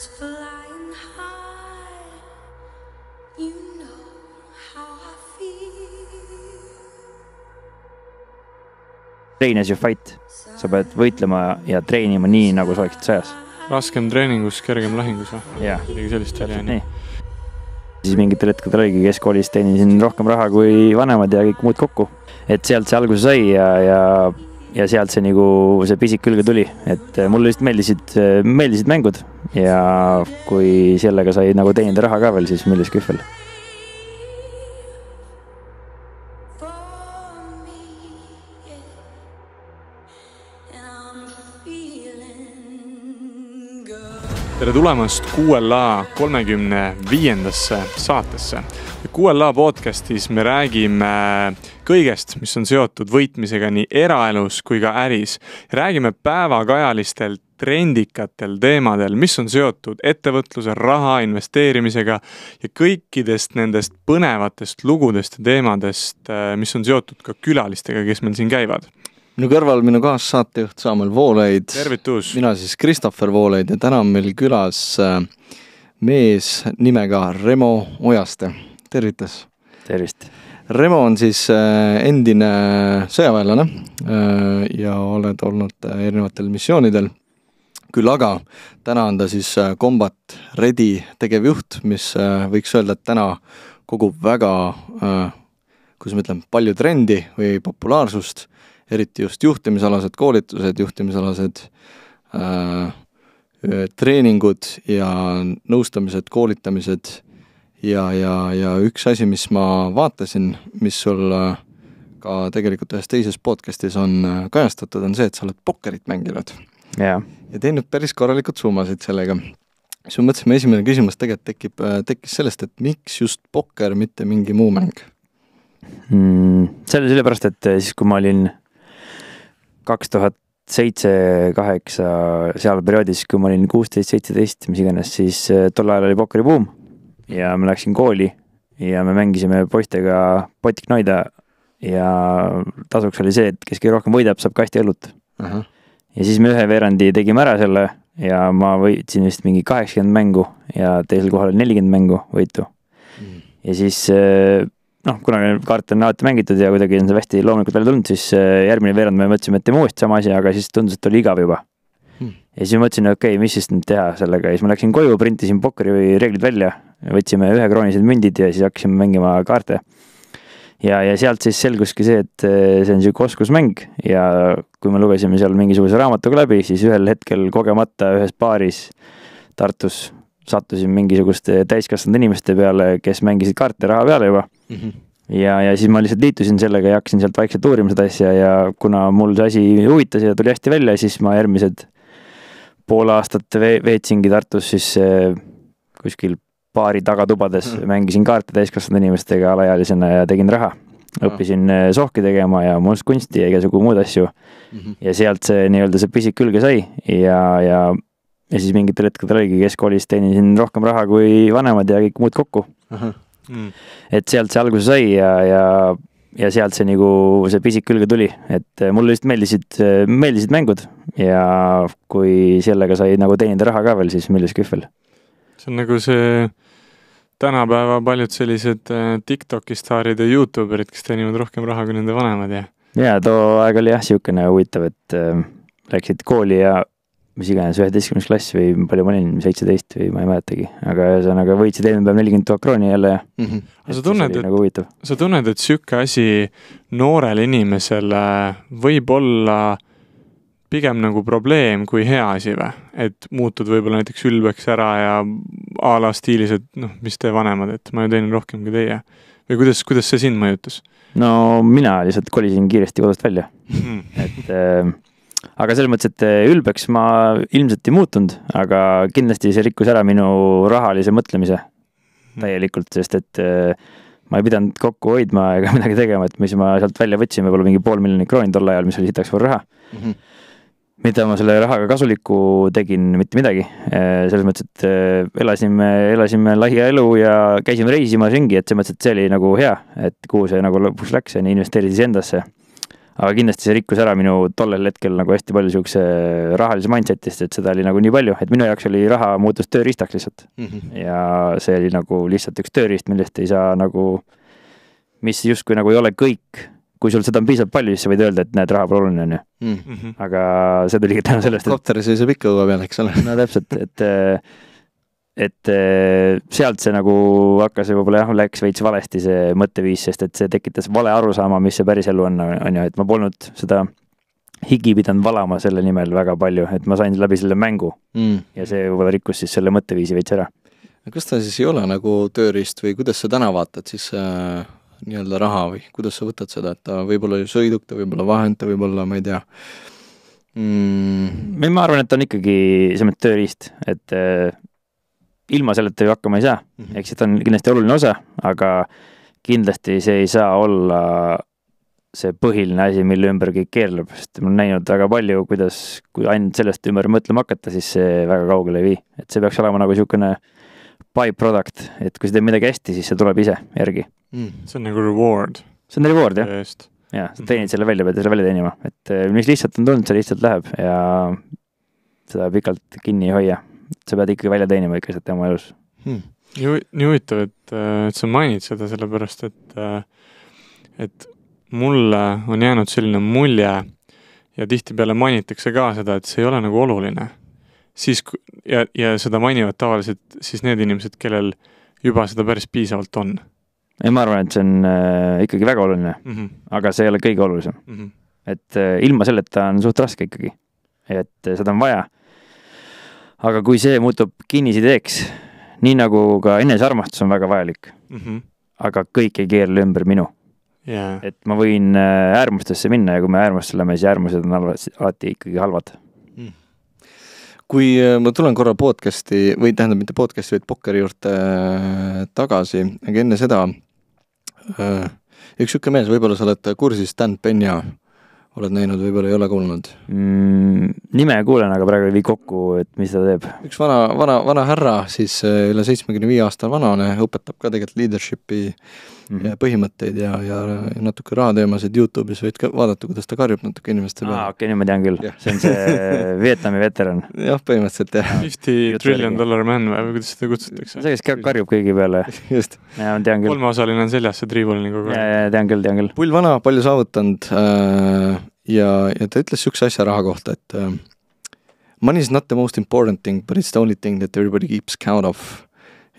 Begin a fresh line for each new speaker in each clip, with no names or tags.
Train
as you fight, sa pead võitlema ja treenima nii, nagu sa oleksid sõjas.
raskem treeningus, kergem lahingus või? jah, täpselt nii.
siis mingitel hetkedel oligi keskkoolis teenisin rohkem raha kui vanemad ja kõik muud kokku. et sealt see alguse sai ja, ja ja sealt see nagu see pisik külge tuli, et mulle lihtsalt meeldisid, meeldisid mängud, ja kui sellega sai nagu teenida raha ka veel, siis millis kühvel?
tere tulemast QLA kolmekümne viiendasse saatesse. QLA podcastis me räägime kõigest, mis on seotud võitmisega nii eraelus kui ka äris. räägime päevakajalistelt trendikatel teemadel, mis on seotud ettevõtluse, raha, investeerimisega ja kõikidest nendest põnevatest lugudest ja teemadest, äh, mis on
seotud ka külalistega, kes meil siin käivad. minu kõrval minu kaassaatejuht Samuel Voolaid. mina siis Christopher Voolaid ja täna on meil külas äh, mees nimega Remo Ojaste, tervitus! tervist! Remo on siis äh, endine sõjaväelane ja oled olnud erinevatel missioonidel küll aga täna on ta siis äh, Combat Ready tegevjuht, mis äh, võiks öelda, et täna kogub väga, äh, kuidas ma ütlen, palju trendi või populaarsust, eriti just juhtimisalased koolitused, juhtimisalased äh, treeningud ja nõustamised, koolitamised ja, ja, ja üks asi, mis ma vaatasin, mis sul ka tegelikult ühes teises podcast'is on kajastatud, on see, et sa oled pokkerit mänginud. jah yeah ja teinud päris korralikud summasid sellega. siis me mõtlesime, esimene küsimus tegelikult tekib, äh, tekkis sellest, et miks just pokker, mitte mingi muu mäng
mm,? see oli sellepärast, et äh, siis, kui ma olin kaks tuhat seitse, kaheksa, seal perioodis, kui ma olin kuusteist, seitseteist, mis iganes, siis äh, tol ajal oli pokkeribuum ja ma läksin kooli ja me mängisime poistega potiknoida ja tasuks oli see, et kes kõige rohkem võidab, saab kasti õlut uh. -huh ja siis me ühe veerandi tegime ära selle ja ma võitsin vist mingi kaheksakümmend mängu ja teisel kohal oli nelikümmend mängu võitu mm.. ja siis eh, noh, kuna kaarte on alati mängitud ja kuidagi on see hästi loomulikult välja tulnud, siis eh, järgmine veerand me mõtlesime, et teeme uuesti sama asja, aga siis tundus, et oli igav juba mm.. ja siis mõtlesin, okei okay,, mis siis nüüd teha sellega ja siis ma läksin koju, printisin pokkeri reeglid välja, võtsime ühekronised mündid ja siis hakkasime mängima kaarte mm ja, ja sealt siis selguski see, et eh, see on niisugune oskusmäng ja kui me lugesime seal mingisuguse raamatuga läbi, siis ühel hetkel kogemata ühes baaris Tartus sattusin mingisuguste täiskasvanud inimeste peale, kes mängisid kaarte raha peale juba mm. -hmm ja, ja siis ma lihtsalt liitusin sellega ja hakkasin sealt vaikselt uurima seda asja ja kuna mul see asi huvitas ja tuli hästi välja, siis ma järgmised pool aastat veetsingi Tartus siis eh, kuskil baari tagatubades mm. mängisin kaarte täiskasvanud inimestega alaealisena ja tegin raha. õppisin mm. sohki tegema ja kunsti ja igasugu muud asju mm. -hmm. ja sealt see nii-öelda see pisik külge sai ja, ja, ja siis mingitel hetkedel oligi keskkoolis teenisin rohkem raha kui vanemad ja kõik muud kokku mm. -hmm. et sealt see alguse sai ja, ja ja sealt see nagu see pisik külge tuli, et äh, mulle lihtsalt meeldisid, äh, meeldisid mängud ja kui sellega sai nagu teenida raha ka veel, siis meeldis kühvel
see on nagu see tänapäeva paljud sellised äh, Tiktoki staarid ja Youtuberid, kes teenivad rohkem raha kui nende vanemad ja.
ja too aeg oli jah, niisugune huvitav, et äh, läksid kooli ja mis iganes, üheteistkümnes klass või palju ma olin, seitseteist või ma ei mäletagi, aga ühesõnaga võitsid eelmine päev nelikümmend tuhat krooni jälle ja mm. -hmm. sa tunned, et nagu,
sa tunned, et niisugune asi noorele inimesele äh, võib olla äh, pigem nagu probleem kui hea asi või? et muutud võib-olla näiteks ülbeks ära ja a la stiilis, et noh, mis te vanemad, et ma ju teenin rohkem kui teie.
või kuidas, kuidas see sind mõjutas? no mina lihtsalt kolisin kiiresti kodust välja mm.. et äh, aga selles mõttes, et äh, ülbeks ma ilmselt ei muutunud, aga kindlasti see rikkus ära minu rahalise mõtlemise hmm. täielikult, sest et äh, ma ei pidanud kokku hoidma ega midagi tegema, et mis ma sealt välja võtsin, võib-olla mingi pool miljonit krooni tol ajal, mis oli sitaks võrra raha mm. -hmm mida ma selle rahaga kasulikku tegin, mitte midagi. Äh, selles mõttes, et äh, elasime, elasime laia elu ja käisime reisimas ringi, et selles mõttes, et see oli nagu hea, et kuhu see nagu lõpuks läks, on ju, investeerides endasse. aga kindlasti see rikkus ära minu tollel hetkel nagu hästi palju siukse rahalise mindset'ist, et seda oli nagu nii palju, et minu jaoks oli raha muutus tööriistaks lihtsalt mm. -hmm. ja see oli nagu lihtsalt üks tööriist, millest ei saa nagu, mis justkui nagu ei ole kõik kui sul seda on piisavalt palju, siis sa võid öelda, et näed, raha pole oluline, on ju mm. -hmm. aga see tuligi tänu sellest, et kopter seisab ikka õue peal, eks ole no täpselt, et et sealt see nagu hakkas võib-olla jah, läks veits valesti see mõtteviis, sest et see tekitas vale arusaama, mis see päris elu on, on ju, et ma polnud seda higi pidanud valama selle nimel väga palju, et ma sain läbi selle mängu mm. ja see võib-olla rikkus siis selle mõtteviisi veits ära.
kas ta siis ei ole nagu tööriist või kuidas sa täna vaatad siis äh nii-öelda raha või kuidas sa võtad seda, et ta
võib olla ju sõiduk, ta võib olla vahend, ta võib olla, ma ei tea mm.. ma arvan, et ta on ikkagi selles mõttes tööriist, et äh, ilma selleta ju hakkama ei saa mm -hmm., ehk siis ta on kindlasti oluline osa, aga kindlasti see ei saa olla see põhiline asi, mille ümber kõik keerleb, sest ma olen näinud väga palju, kuidas, kui ainult sellest ümber mõtlema hakata, siis see väga kaugele ei vii, et see peaks olema nagu niisugune äh, byproduct, et kui sa teed midagi hästi, siis see tuleb ise järgi mm.. see on nagu reward. see on reward jah. ja sa mhm. teenid selle välja, pead selle välja teenima, et eh, mis lihtsalt on tulnud, see lihtsalt läheb ja seda pikalt kinni ei hoia. sa pead ikkagi välja teenima ikka sealt oma elus
hmm..
nii, nii huvitav, et, eh, et sa mainid seda, sellepärast et, eh, et mulle on jäänud selline mulje ja tihtipeale mainitakse ka seda, et see ei ole nagu oluline siis ja, ja seda mainivad tavaliselt siis need inimesed, kellel juba seda päris piisavalt on.
ei, ma arvan, et see on äh, ikkagi väga oluline mm, -hmm. aga see ei ole kõige olulisem mm. -hmm. et äh, ilma selleta on suht raske ikkagi, et äh, seda on vaja. aga kui see muutub kinnisideeks, nii nagu ka enesearmastus on väga vajalik mm, -hmm. aga kõik ei keerle ümber minu yeah.. et ma võin äh, äärmustesse minna ja kui me äärmustesse läheme, siis äärmused on alati, alati ikkagi halvad
kui äh, ma tulen korra podcast'i või tähendab, mitte podcast'i, vaid pokkeri juurde äh, tagasi, aga enne seda äh, üks sihuke mees, võib-olla sa oled kursis, Dan Penja, oled näinud, võib-olla ei ole kuulnud
mm,?
nime kuulen, aga praegu ei vii kokku, et mis ta teeb. üks vana, vana, vana härra, siis üle seitsmekümne viie aasta vanane, õpetab ka tegelikult leadership'i äh, mm -hmm. ja põhimõtteid ja, ja natuke rahateemasid Youtube'is võid ka vaadata, kuidas ta karjub natuke inimeste peale. aa, okei okay,, nüüd ma tean küll yeah., see on see Vietnami veteran. jah, põhimõtteliselt jah.
Fifty trillion dollar man või kuidas seda kutsutakse? see, kes karjub kõigi
peale. just. jaa, ma tean
küll. kolmeosaline on seljas, see triibuline kogu aeg.
jaa, jaa, tean küll, tean küll. pull vana, palju saavutanud äh, ja, ja ta ütles niisuguse asja raha kohta, et äh, Money is not the most important thing, but it's the only thing that everybody keeps count of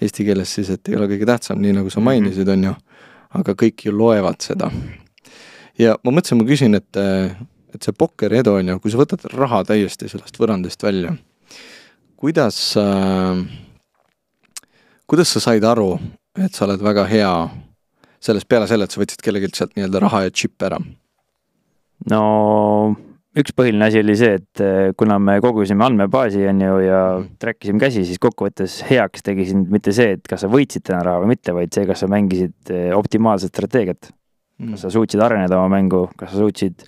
eesti keeles siis, et ei ole kõige tähtsam, nii nagu sa mhm. mainisid, on ju aga kõik ju loevad seda. ja ma mõtlesin, ma küsin, et, et see pokkeri edu on ju, kui sa võtad raha täiesti sellest võrrandist välja, kuidas äh,, kuidas sa said aru, et sa oled väga hea selles peale selle, et sa võtsid kellelgi sealt nii-öelda raha ja džipp ära?
no üks põhiline asi oli see, et eh, kuna me kogusime andmebaasi, on ju, ja mhm. track isime käsi, siis kokkuvõttes heaks tegi sind mitte see, et kas sa võitsid täna raha või mitte, vaid see, kas sa mängisid eh, optimaalset strateegiat. Mhm. kas sa suutsid areneda oma mängu, kas sa suutsid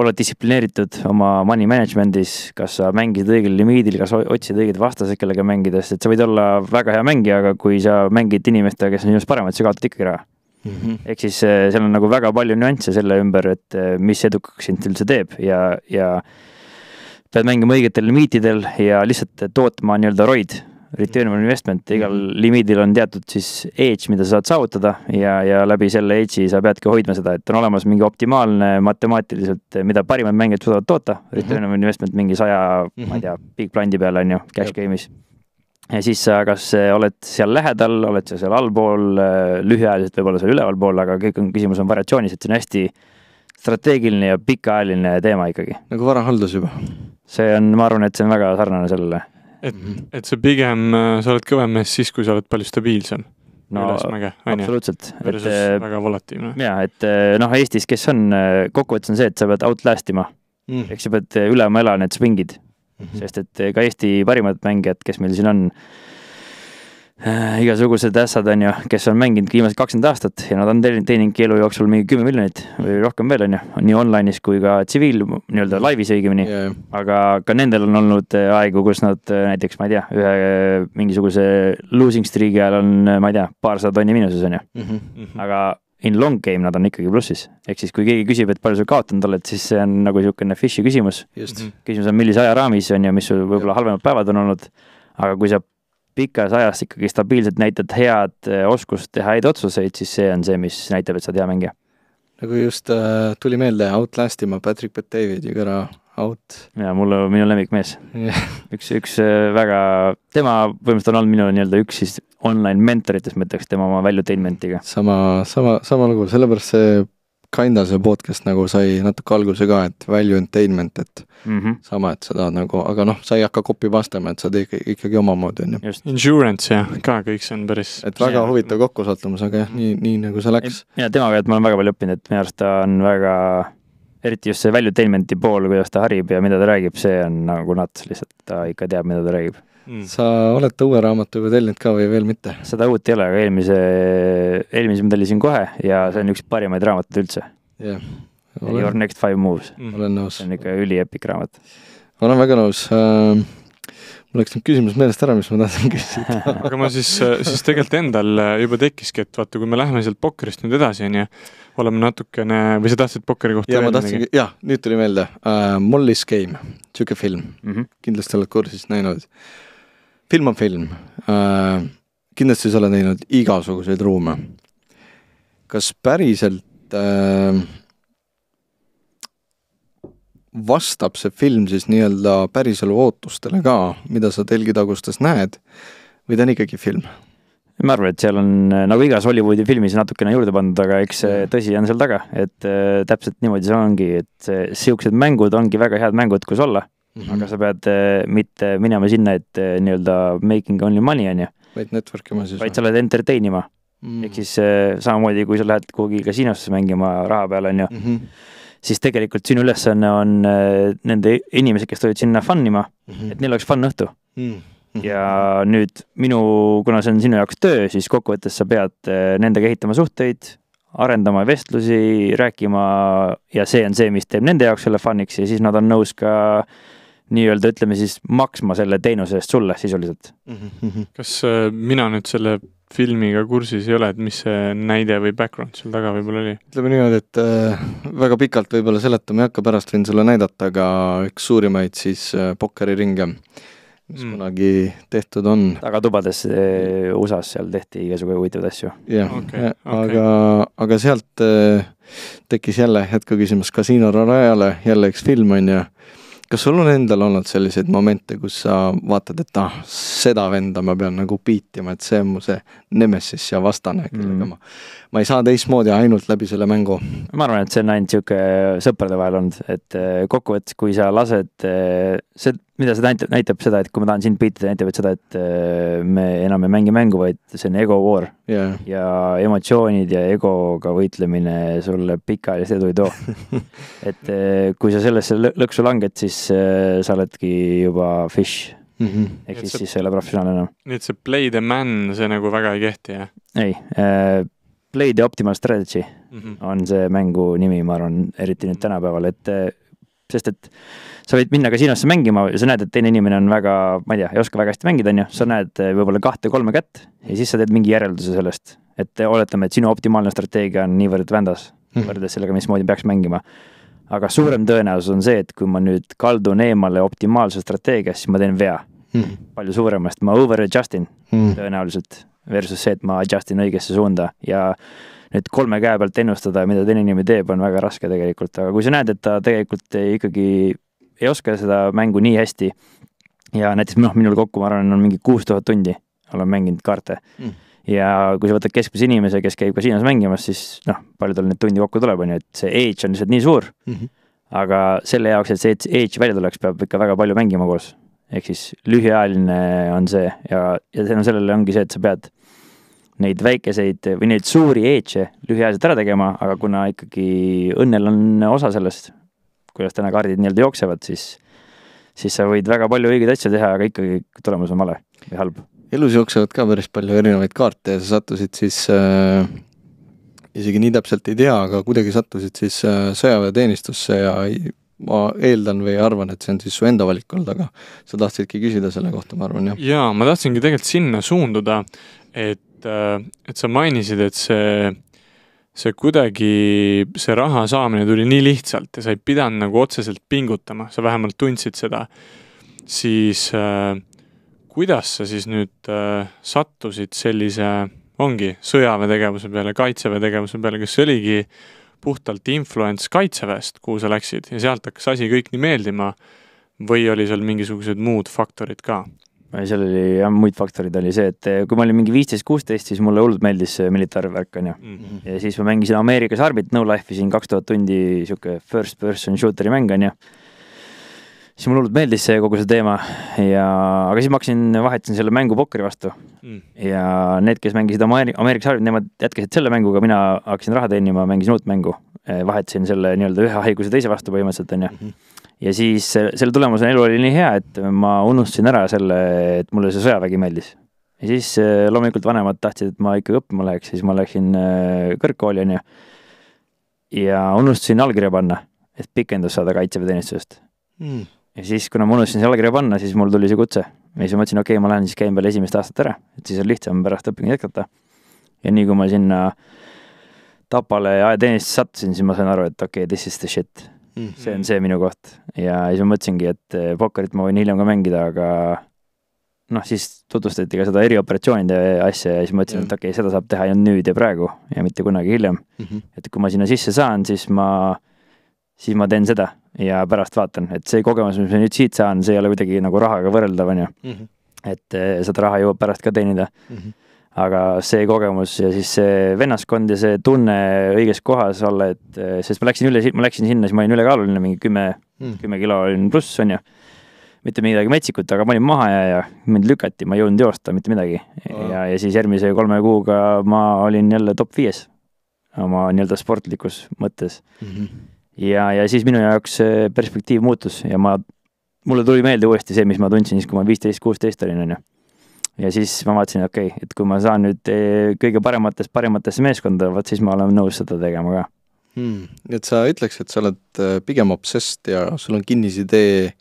olla distsiplineeritud oma money management'is, kas sa mängisid õigel limiidil, kas otsisid õigeid vastaseid, kellega mängida, sest sa võid olla väga hea mängija, aga kui sa mängid inimestega, kes on sinust paremad, sa kaotad ikkagi raha mm -hmm.. ehk siis äh, seal on nagu väga palju nüansse selle ümber, et äh, mis edukaks sind üldse teeb ja, ja pead mängima õigetel limiitidel ja lihtsalt äh, tootma nii-öelda ROI-d, return on investment, igal mhm. limiidil on teatud siis edge, mida sa saad saavutada ja, ja läbi selle edge'i sa peadki hoidma seda, et on olemas mingi optimaalne matemaatiliselt, mida parimad mängijad suudavad toota, return mhm. on investment mingi saja mm, -hmm. ma ei mhm. tea, big blind'i peal on ju, cash game'is ja siis sa kas eh, oled seal lähedal, oled sa seal allpool, eh, lühiajaliselt võib-olla seal ülevalpool, aga kõik on, küsimus on variatsioonis, et see on hästi strateegiline ja pikaajaline teema ikkagi. nagu varahaldus juba. see on, ma arvan, et see on väga sarnane sellele.
et, et sa pigem, eh, sa oled kõvem mees siis, kui sa oled palju
stabiilsem no, ülesmäge, on ju. absoluutselt. väga volatiivne. jaa, et noh, Eestis, kes on, kokkuvõttes on see, et sa pead outlast ima mm.. ehk sa pead üle oma ela need swing'id mm, -hmm. sest et eh, ka Eesti parimad mängijad, kes meil siin on äh,, igasugused ässad, on ju, kes on mänginud viimased kakskümmend aastat ja nad on teeninudki elu jooksul mingi kümme miljonit või rohkem veel, on ju, nii online'is kui ka tsiviil, nii-öelda laivis õigemini yeah.. aga ka nendel on olnud eh, aegu, kus nad näiteks, ma ei tea, ühe mingisuguse losing streak'i ajal on, ma ei tea, paarsada tonni miinuses, on ju mm. -hmm. aga in long game nad on ikkagi plussis. ehk siis, kui keegi küsib, et palju sa kaotanud oled, siis see on nagu niisugune fish'i küsimus. Mhm. küsimus on, millise ajaraamis on ja mis sul võib-olla halvemad päevad on olnud, aga kui sa pikas ajas ikkagi stabiilselt näitad head eh, oskust teha häid otsuseid, siis see on see, mis näitab, et sa oled hea mängija.
nagu just äh, tuli meelde Outlastima Patrick Bet-David'i kõra out.
ja mulle, minu lemmikmees yeah.. üks, üks äh, väga, tema põhimõtteliselt on olnud minu nii-öelda üks siis online mentoritest, ma ütleks, tema oma väljateeniment'iga. sama, sama, sama lugu, sellepärast see kinda
see podcast nagu sai natuke alguse ka, et value entertainment, et mm -hmm. sama, et sa tahad nagu, aga noh, sa ei hakka copy pastama, et sa teed ikkagi, ikkagi omamoodi, on ju.
Insurance
ja ka kõik see on päris. et väga ja. huvitav kokkusattumus, aga jah, nii, nii nagu
see läks. ja temaga, et ma olen väga palju õppinud, et minu arust ta on väga eriti just see valuetainment'i pool, kuidas ta harib ja mida ta räägib, see on nagu nats, lihtsalt ta ikka teab, mida ta räägib mm.. sa oled ta uue raamatu juba tellinud ka või veel mitte? seda uut ei ole, aga eelmise, eelmise ma tellisin kohe ja see on üks parimaid raamatuid üldse. jah yeah.. Your next five moves mm.. olen nõus. see on ikka üliepik raamat. olen väga nõus
uh mul läks nüüd küsimus meelest ära, mis ma tahtsin küsida aga ma siis, siis
tegelikult endal juba tekkiski, et vaata, kui me läheme sealt pokkerist nüüd edasi, onju, oleme natukene, või
sa tahtsid pokkeri kohta ja, veel midagi? jah, nüüd tuli meelde uh,, äh, Mollis Game, niisugune film mm, -hmm. kindlasti oled kursis näinud. film on film uh,, kindlasti sa oled näinud igasuguseid ruume. kas päriselt uh, vastab see film siis nii-öelda päriselu
ootustele ka, mida sa telgitagustes näed, või ta on ikkagi film? ma arvan, et seal on äh, nagu igas Hollywoodi filmis natukene juurde pandud, aga eks see tõsi on seal taga, et äh, täpselt niimoodi see ongi, et siuksed mängud ongi väga head mängud, kus olla mm. -hmm. aga sa pead äh, mitte minema sinna, et äh, nii-öelda making only money on ju.
vaid network ima siis. vaid sa
oled entertain ima mm -hmm.. ehk siis äh, samamoodi, kui sa lähed kuhugi kasiinosse mängima raha peale, on ju mm. -hmm siis tegelikult sinu ülesanne on äh, nende inimesed, kes tulid sinna fun ima mm, -hmm. et neil oleks fun õhtu mm. -hmm Mhm. ja nüüd minu, kuna see on sinu jaoks töö, siis kokkuvõttes sa pead eh, nendega ehitama suhteid, arendama vestlusi, rääkima ja see on see, mis teeb nende jaoks selle fun'iks ja siis nad on nõus ka nii-öelda ütleme siis maksma selle teenuse eest sulle sisuliselt
mm.
-hmm. kas eh, mina nüüd selle filmiga kursis ei ole, et mis see näide või background seal taga võib-olla oli?
ütleme niimoodi, et äh, väga pikalt võib-olla seletama ei hakka, pärast võin sulle näidata, aga üks suurimaid siis äh, pokkeriringe äh, mis mm. kunagi tehtud on. tagatubades eh, USA-s seal
tehti igasugu huvitavaid asju.
jah okay,, okay. aga, aga sealt eh, tekkis jälle hetkeküsimus Casino Rajale, jälle üks film on ju. kas sul on endal olnud selliseid momente, kus sa vaatad, et ah, seda venda ma pean nagu piitima, et see on mu see
nemesis ja vastane, kellega mm. ma, ma ei saa teistmoodi ainult läbi selle mängu. ma arvan, et see on ainult niisugune sõprade vahel olnud, et eh, kokkuvõttes, kui sa lased, see mida see näitab, näitab seda, et kui ma tahan sind beatida, näitab et seda, et äh, me enam ei mängi mängu, vaid see on ego war yeah.. ja emotsioonid ja egoga võitlemine sulle pikaajalist edu ei too et äh, kui sa sellesse lõksu langed, siis äh, sa oledki juba fish mm -hmm.. ehk siis, siis sa ei ole professionaal enam.
nii et see play the man, see nagu väga ei kehti, jah?
ei äh,, play the optimal strategy mm -hmm. on see mängu nimi, ma arvan, eriti nüüd tänapäeval, et sest et äh, sa võid minna kasiinosse mängima ja sa näed, et teine inimene on väga, ma ei tea, ei oska väga hästi mängida, onju, sa näed eh, võib-olla kahte-kolme kätt ja siis sa teed mingi järelduse sellest, et eh, oletame, et sinu optimaalne strateegia on niivõrd vändas mm. võrreldes sellega, mismoodi peaks mängima. aga suurem tõenäosus on see, et kui ma nüüd kaldun eemale optimaalse strateegiast, siis ma teen vea mm. palju suurema, sest ma over adjust in mm. tõenäoliselt versus see, et ma adjust in õigesse suunda ja nüüd kolme käe pealt ennustada, mida teine inimene teeb, on väga raske tegelikult, aga kui sa näed, et ta tegelikult ikkagi ei oska seda mängu nii hästi. ja näiteks noh, minul kokku, ma arvan, on mingi kuus tuhat tundi olen mänginud kaarte mm. ja kui sa võtad keskmise inimese, kes käib kasiinos mängimas, siis noh, palju tal neid tunde kokku tuleb, on ju, et see age on lihtsalt nii suur mm. -hmm. aga selle jaoks, et see age välja tuleks, peab ikka väga palju mängima koos. ehk siis lühiajaline on see ja, ja tänu sellele ongi see, et sa pead neid väikeseid või neid suuri age'e lühiajaliselt ära tegema, aga kuna ikkagi õnnel on osa sellest, kuidas täna kaardid nii-öelda jooksevad, siis, siis sa võid väga palju õigeid asju teha, aga ikkagi tulemus on vale või halb. elus jooksevad ka päris palju erinevaid kaarte
ja sa sattusid siis äh, isegi nii täpselt ei tea, aga kuidagi sattusid siis äh, sõjaväeteenistusse ja ma eeldan või arvan, et see on siis su enda valik olnud, aga sa tahtsidki küsida selle kohta, ma arvan, jah?
jaa, ma tahtsingi tegelikult sinna suunduda, et, äh, et sa mainisid, et see see kuidagi, see raha saamine tuli nii lihtsalt ja sa ei pidanud nagu otseselt pingutama, sa vähemalt tundsid seda. siis äh, kuidas sa siis nüüd äh, sattusid sellise, ongi sõjaväetegevuse peale, kaitseväetegevuse peale, kas see oligi puhtalt influence kaitseväest, kuhu sa läksid ja sealt hakkas asi kõik nii meeldima või oli seal mingisugused
muud faktorid ka? seal oli jah, muid faktoreid oli see, et eh, kui ma olin mingi viisteist, kuusteist, siis mulle hullult meeldis see militaarvärk, onju mm. -hmm. ja siis ma mängisin Ameerikas Arbit No Life'i siin kaks tuhat tundi, sihuke first person shooter'i mäng, onju. siis mulle hullult meeldis see kogu see teema ja, aga siis ma hakkasin, vahetasin selle mängu pokkeri vastu mm.. ja need, kes mängisid Ameeri-, Ameerikas Arbit, nemad jätkasid selle mänguga, mina hakkasin raha teenima, mängisin uut mängu. Eh, vahetasin selle nii-öelda ühe haiguse teise vastu põhimõtteliselt, onju mm -hmm ja siis selle tulemusena elu oli nii hea, et ma unustasin ära selle, et mulle see sõjavägi meeldis. ja siis äh, loomulikult vanemad tahtsid, et ma ikkagi õppima läheks, siis ma läksin äh, kõrgkooli, onju. ja unustasin allkirja panna, et pikendust saada kaitseväeteenistusest mm.. ja siis, kuna ma unustasin selle allkirja panna, siis mul tuli see kutse. ja siis ma mõtlesin, okei okay,, ma lähen siis käin peale esimest aastat ära, et siis on lihtsam pärast õpinguid jätkata. ja nii kui ma sinna Tapale ajateenistusse sattusin, siis ma sain aru, et okei okay,, this is the shit mm. -hmm. see on see minu koht ja siis ma mõtlesingi, et eh, pokkerit ma võin hiljem ka mängida, aga noh, siis tutvustati ka seda erioperatsioonide asja ja siis mõtlesin mm., et okei okay,, seda saab teha ju nüüd ja praegu ja mitte kunagi hiljem mm. -hmm. et kui ma sinna sisse saan, siis ma, siis ma teen seda ja pärast vaatan, et see kogemus, mis ma nüüd siit saan, see ei ole kuidagi nagu rahaga võrreldav, on ju. Mhm. et eh, seda raha jõuab pärast ka teenida mm. -hmm aga see kogemus ja siis see vennaskond ja see tunne õiges kohas olla, et eh, sest ma läksin üle, ma läksin sinna, siis ma olin ülekaaluline, mingi kümme mm., kümme kilo olin pluss, on ju. mitte midagi metsikut, aga ma olin mahajääja, mind lükati, ma ei jõudnud joosta mitte midagi oh.. ja, ja siis järgmise kolme kuuga ma olin jälle top viies oma nii-öelda sportlikus mõttes mm. -hmm. ja, ja siis minu jaoks perspektiiv muutus ja ma, mulle tuli meelde uuesti see, mis ma tundsin siis, kui ma viisteist, kuusteist olin, on ju ja siis ma vaatasin, okei okay,, et kui ma saan nüüd eh, kõige parematest parimatesse meeskonda, vot siis ma olen nõus seda tegema ka hmm..
et sa ütleks, et sa oled eh, pigem obsessed ja sul on kinnisidee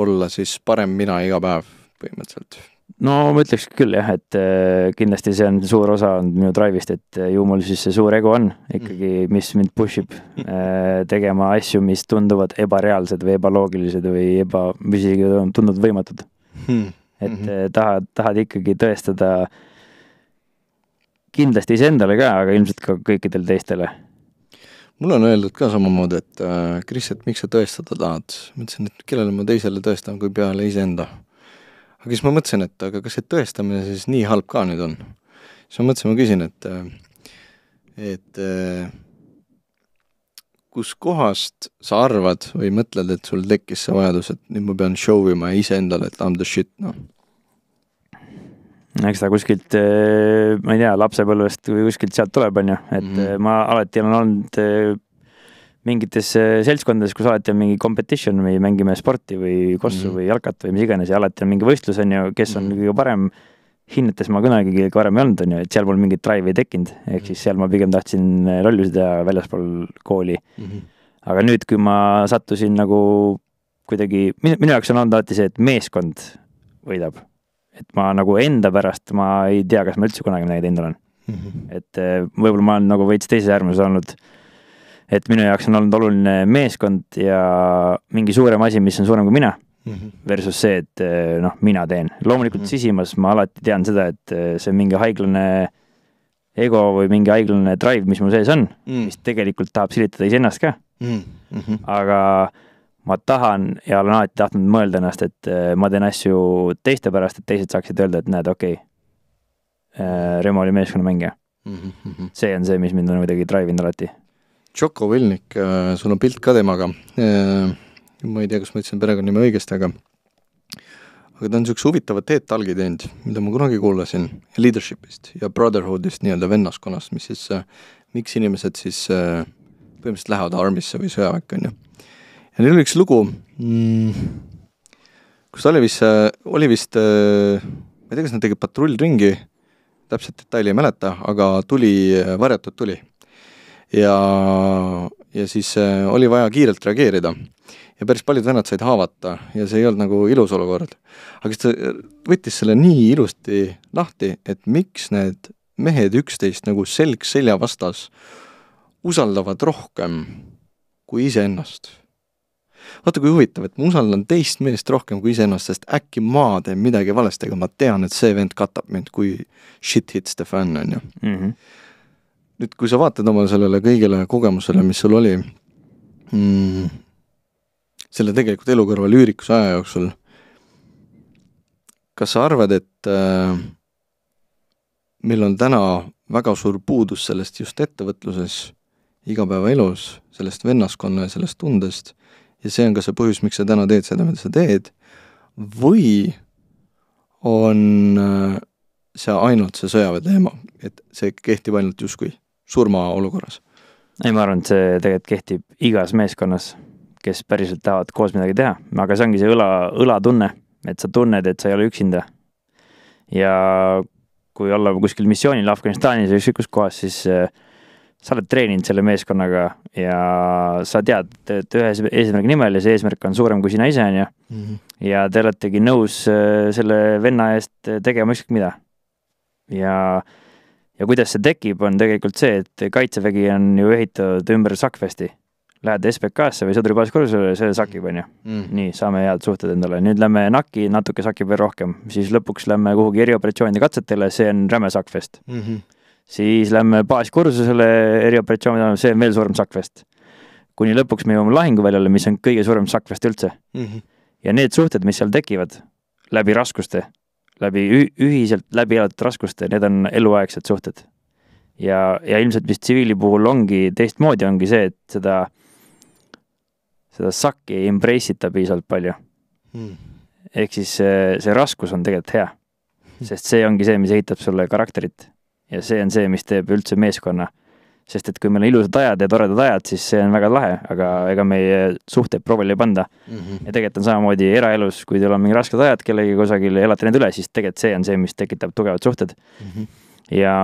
olla siis parem mina iga päev põhimõtteliselt?
no ma ütleks küll jah, et eh, kindlasti see on suur osa on minu drive'ist, et ju mul siis see suur ego on ikkagi, hmm. mis mind push ib hmm. tegema asju, mis tunduvad ebareaalsed või ebaloogilised või eba, mis isegi tunduvad võimatud hmm et mm -hmm. Eh, tahad, tahad ikkagi tõestada kindlasti iseendale ka, aga ilmselt ka kõikidele teistele. mulle on öeldud ka
samamoodi, et äh, Kris, et miks sa tõestada tahad? ma ütlesin, et kellele ma teisele tõestan, kui peale iseenda. aga siis ma mõtlesin, et aga kas see tõestamine siis nii halb ka nüüd on? siis ma mõtlesin, ma küsin, et, eh, et äh, kuskohast sa arvad või mõtled, et sul tekkis see vajadus, et nüüd ma pean show ima iseendale,
et I m the shit, noh? eks ta kuskilt, eh, ma ei tea, lapsepõlvest või kuskilt sealt tuleb, on ju, et mm -hmm. ma alati olen olnud eh, mingites seltskondades, kus alati on mingi competition või mängime sporti või kossu mm -hmm. või jalkat või mis iganes ja alati on mingi võistlus, on ju, kes on mhm. kõige parem mm, -hmm hinnetes ma kunagi keegi varem ei olnud, on ju, et seal mul mingit drive'i ei tekkinud, ehk mhm. siis seal ma pigem tahtsin eh, lollusi teha väljaspool kooli mm. -hmm. aga nüüd, kui ma sattusin nagu kuidagi, minu, minu jaoks on olnud alati see, et meeskond võidab. et ma nagu enda pärast, ma ei tea, kas ma üldse kunagi midagi teinud olen mm. -hmm. et eh, võib-olla ma olen nagu veits teises äärmuses olnud. et minu jaoks on olnud oluline meeskond ja mingi suurem asi, mis on suurem kui mina Mm -hmm. versus see, et eh, noh, mina teen. loomulikult mm -hmm. sisimas ma alati tean seda, et eh, see on mingi haiglane ego või mingi haiglane drive, mis mul sees on mm, -hmm. mis tegelikult tahab silitada iseennast ka mm. -hmm. aga ma tahan ja olen alati tahtnud mõelda ennast, et eh, ma teen asju teiste pärast, et teised saaksid öelda, et näed, okei okay,, Remo oli meeskonnamängija mm. -hmm. see on see, mis mind on kuidagi drive inud alati. Tšoko Vilnik,
sul on pilt ka temaga ma ei tea, kas ma ütlesin perekonnanime õigesti, aga aga ta on niisuguse huvitava teed-talgi teinud, mida ma kunagi kuulasin leadership'ist ja brotherhood'ist nii-öelda vennaskonnast, mis siis, äh, miks inimesed siis äh, põhimõtteliselt lähevad armisse või sõjaväkke, on ju. ja neil oli üks lugu mm,, kus oli vist, äh, oli vist, ma ei tea, kas nad tegid patrullringi, täpset detaili ei mäleta, aga tuli, varjatud tuli. ja, ja siis oli vaja kiirelt reageerida ja päris paljud vennad said haavata ja see ei olnud nagu ilus olukord. aga siis ta võttis selle nii ilusti lahti, et miks need mehed üksteist nagu selg selja vastas usaldavad rohkem kui iseennast. vaata, kui huvitav, et ma usaldan teist meest rohkem kui iseennast, sest äkki ma teen midagi valesti, aga ma tean, et see vend katab mind, kui shit hits the fan, on ju mm. -hmm. nüüd, kui sa vaatad oma sellele kõigele kogemusele, mis sul oli mm,, selle tegelikult elukõrva lüürikuse aja jooksul. kas sa arvad, et äh, meil on täna väga suur puudus sellest just ettevõtluses, igapäevaelus, sellest vennaskonna ja sellest tundest ja see on ka see põhjus, miks sa täna teed seda, mida sa teed, või on äh, see ainult see sõjaväe teema,
et see kehtib ainult justkui surmaolukorras? ei, ma arvan, et see tegelikult kehtib igas meeskonnas kes päriselt tahavad koos midagi teha, aga see ongi see õla, õlatunne, et sa tunned, et sa ei ole üksinda. ja kui olla kuskil missioonil Afganistanis või ükskõik kus kohas, siis eh, sa oled treeninud selle meeskonnaga ja sa tead, et ühe eesmärgi nimel ja see eesmärk on suurem kui sina ise, on ju. Mhm. ja te oletegi nõus eh, selle venna eest eh, tegema ükskõik mida. ja, ja kuidas see tekib, on tegelikult see, et Kaitsevägi on ju ehitatud ümber Sakfesti lähed SBK-sse või sõduribaaskursusele, see sakib, onju mm.. nii, saame head suhted endale, nüüd lähme NAK-i, natuke sakib veel rohkem, siis lõpuks lähme kuhugi erioperatsioonide katsetele, see on räme sakkfest
mm. -hmm.
siis lähme baaskursusele erioperatsioonidele, see on veel suurem sakkfest. kuni lõpuks me jõuame lahinguväljale, mis on kõige suurem sakkfest üldse mm. -hmm. ja need suhted, mis seal tekivad läbi raskuste, läbi ühiselt läbi elatud raskuste, need on eluaegsed suhted. ja, ja ilmselt vist tsiviili puhul ongi teistmoodi, ongi see, et seda seda sakki ei embrace ita piisavalt palju hmm.. ehk siis see, eh, see raskus on tegelikult hea, hmm. sest see ongi see, mis ehitab sulle karakterit ja see on see, mis teeb üldse meeskonna. sest et kui meil on ilusad ajad ja toredad ajad, siis see on väga lahe, aga ega meie suhteid proovile ei panda mm. -hmm. ja tegelikult on samamoodi eraelus, kui teil on mingi rasked ajad kellegagi kusagil ja elate need üle, siis tegelikult see on see, mis tekitab tugevad suhted mm. -hmm. ja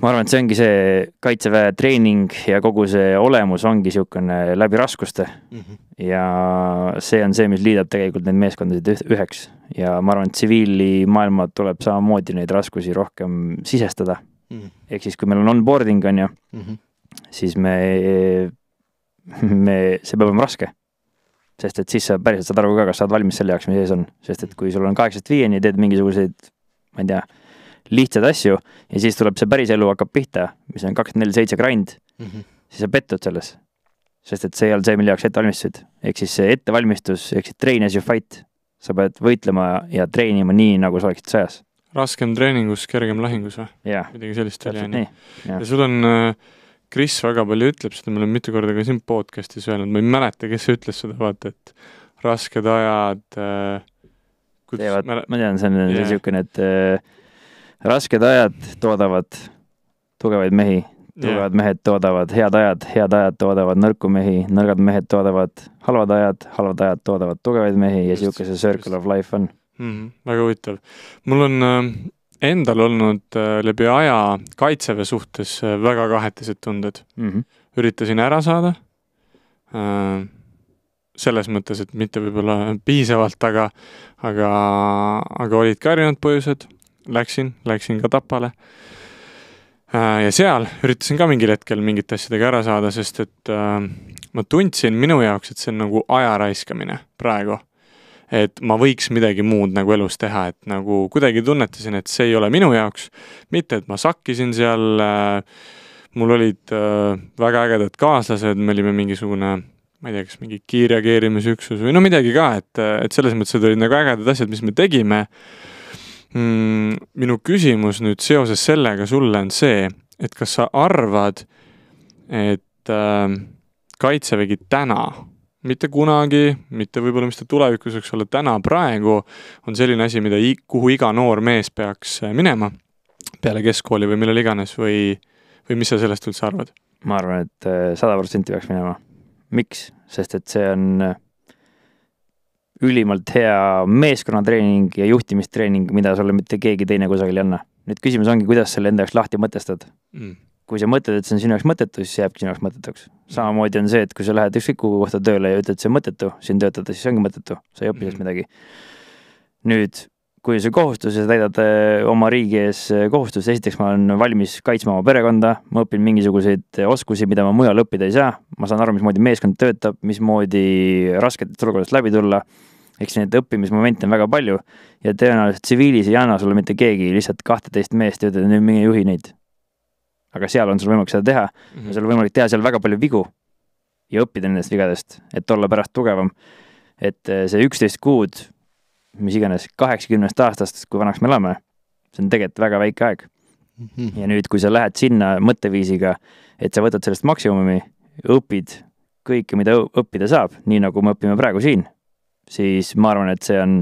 ma arvan, et see ongi see kaitseväe treening ja kogu see olemus ongi niisugune läbi raskuste mm. -hmm. ja see on see, mis liidab tegelikult neid meeskondasid üheks ja ma arvan, et tsiviilmaailma tuleb samamoodi neid raskusi rohkem sisestada mm -hmm.. ehk siis, kui meil on onboarding, on ju mm, -hmm. siis me, me, see peab olema raske sest et siis sa päriselt saad aru ka, kas sa oled valmis selle jaoks, mis ees on, sest et kui sul on kaheksast viieni, teed mingisuguseid, ma ei tea, lihtsaid asju ja siis tuleb see päris elu hakkab pihta, mis on kakskümmend neli seitse grind mm, -hmm. siis sa pettud selles. sest et see ei olnud see, mille jaoks ettevalmistusid. ehk siis see ettevalmistus, ehk siis train as you fight. sa pead võitlema ja treenima nii, nagu sa oleksid sõjas.
raskem treeningus, kergem lahingus või? midagi sellist oli, on ju. ja sul on äh, Kris väga palju ütleb seda, me oleme mitu korda ka siin podcast'is öelnud, ma ei mäleta, kes ütles seda, vaata, et rasked ajad äh,
kuts, teevad mäle..., ma tean, see on yeah. niisugune, et äh, rasked ajad toodavad tugevaid mehi, tugevad yeah. mehed toodavad head ajad, head ajad toodavad nõrku mehi, nõrgad mehed toodavad halvad ajad, halvad ajad toodavad tugevaid mehi ja niisugune see circle just. of life on
mm. -hmm, väga huvitav. mul on äh, endal olnud äh, läbi aja kaitseväe suhtes äh, väga kahetised tunded mm. -hmm. üritasin ära saada äh,. selles mõttes, et mitte võib-olla piisavalt, aga, aga, aga olid ka erinevad põhjused läksin, läksin ka Tapale. Äh, ja seal üritasin ka mingil hetkel mingite asjadega ära saada, sest et äh, ma tundsin minu jaoks, et see on nagu aja raiskamine praegu. et ma võiks midagi muud nagu elus teha, et nagu kuidagi tunnetasin, et see ei ole minu jaoks, mitte et ma sakkisin seal äh, mul olid äh, väga ägedad kaaslased, me olime mingisugune, ma ei tea, kas mingi kiirreageerimisüksus või no midagi ka, et, et selles mõttes, et olid nagu ägedad asjad, mis me tegime Mm, minu küsimus nüüd seoses sellega sulle on see, et kas sa arvad, et äh, kaitsevägi täna, mitte kunagi, mitte võib-olla, mis ta tulevikus võiks olla, täna, praegu on selline asi, mida, kuhu iga noor mees peaks äh, minema peale keskkooli või millal iganes või, või mis sa sellest üldse arvad?
ma arvan et, et äh, sada protsenti peaks minema. miks? sest et see on äh, ülimalt hea meeskonnatreening ja juhtimistreening, mida sulle mitte keegi teine kusagil ei anna. nüüd küsimus ongi, kuidas selle enda jaoks lahti mõtestad mm. kui sa mõtled, et see on sinu jaoks mõttetu, siis jääbki sinu jaoks mõttetuks. samamoodi on see, et kui sa lähed ükskõik kuhu kohta tööle ja ütled, see on mõttetu, siin töötada, siis ongi mõttetu, sa ei õpi sellest mm. Mm-hmm. midagi. nüüd, kui sa kohustuse täidad eh, oma riigi ees eh, kohustust, esiteks ma olen valmis kaitsma oma perekonda, ma õpin mingisuguseid eh, oskusi, mida ma mujal õppida ei saa, ma saan aru, mismoodi meeskond töötab, mismoodi rasketest olukordadest läbi tulla eks neid õppimismomente on väga palju ja tõenäoliselt tsiviilis ei anna sulle mitte keegi lihtsalt kahteteist meest ja ütled, nüüd mine juhi neid. aga seal on sul võimalik seda teha mm, -hmm. sul on võimalik teha seal väga palju vigu ja õppida nendest vigadest, et olla pärast tugevam. et eh, see üksteist kuud, mis iganes, kaheksakümnest aastast, kui vanaks me elame, see on tegelikult väga väike aeg mm. -hmm. ja nüüd, kui sa lähed sinna mõtteviisiga, et sa võtad sellest maksimumi, õpid kõike, mida õppida saab, nii nagu me õpime praegu siin siis ma arvan, et see on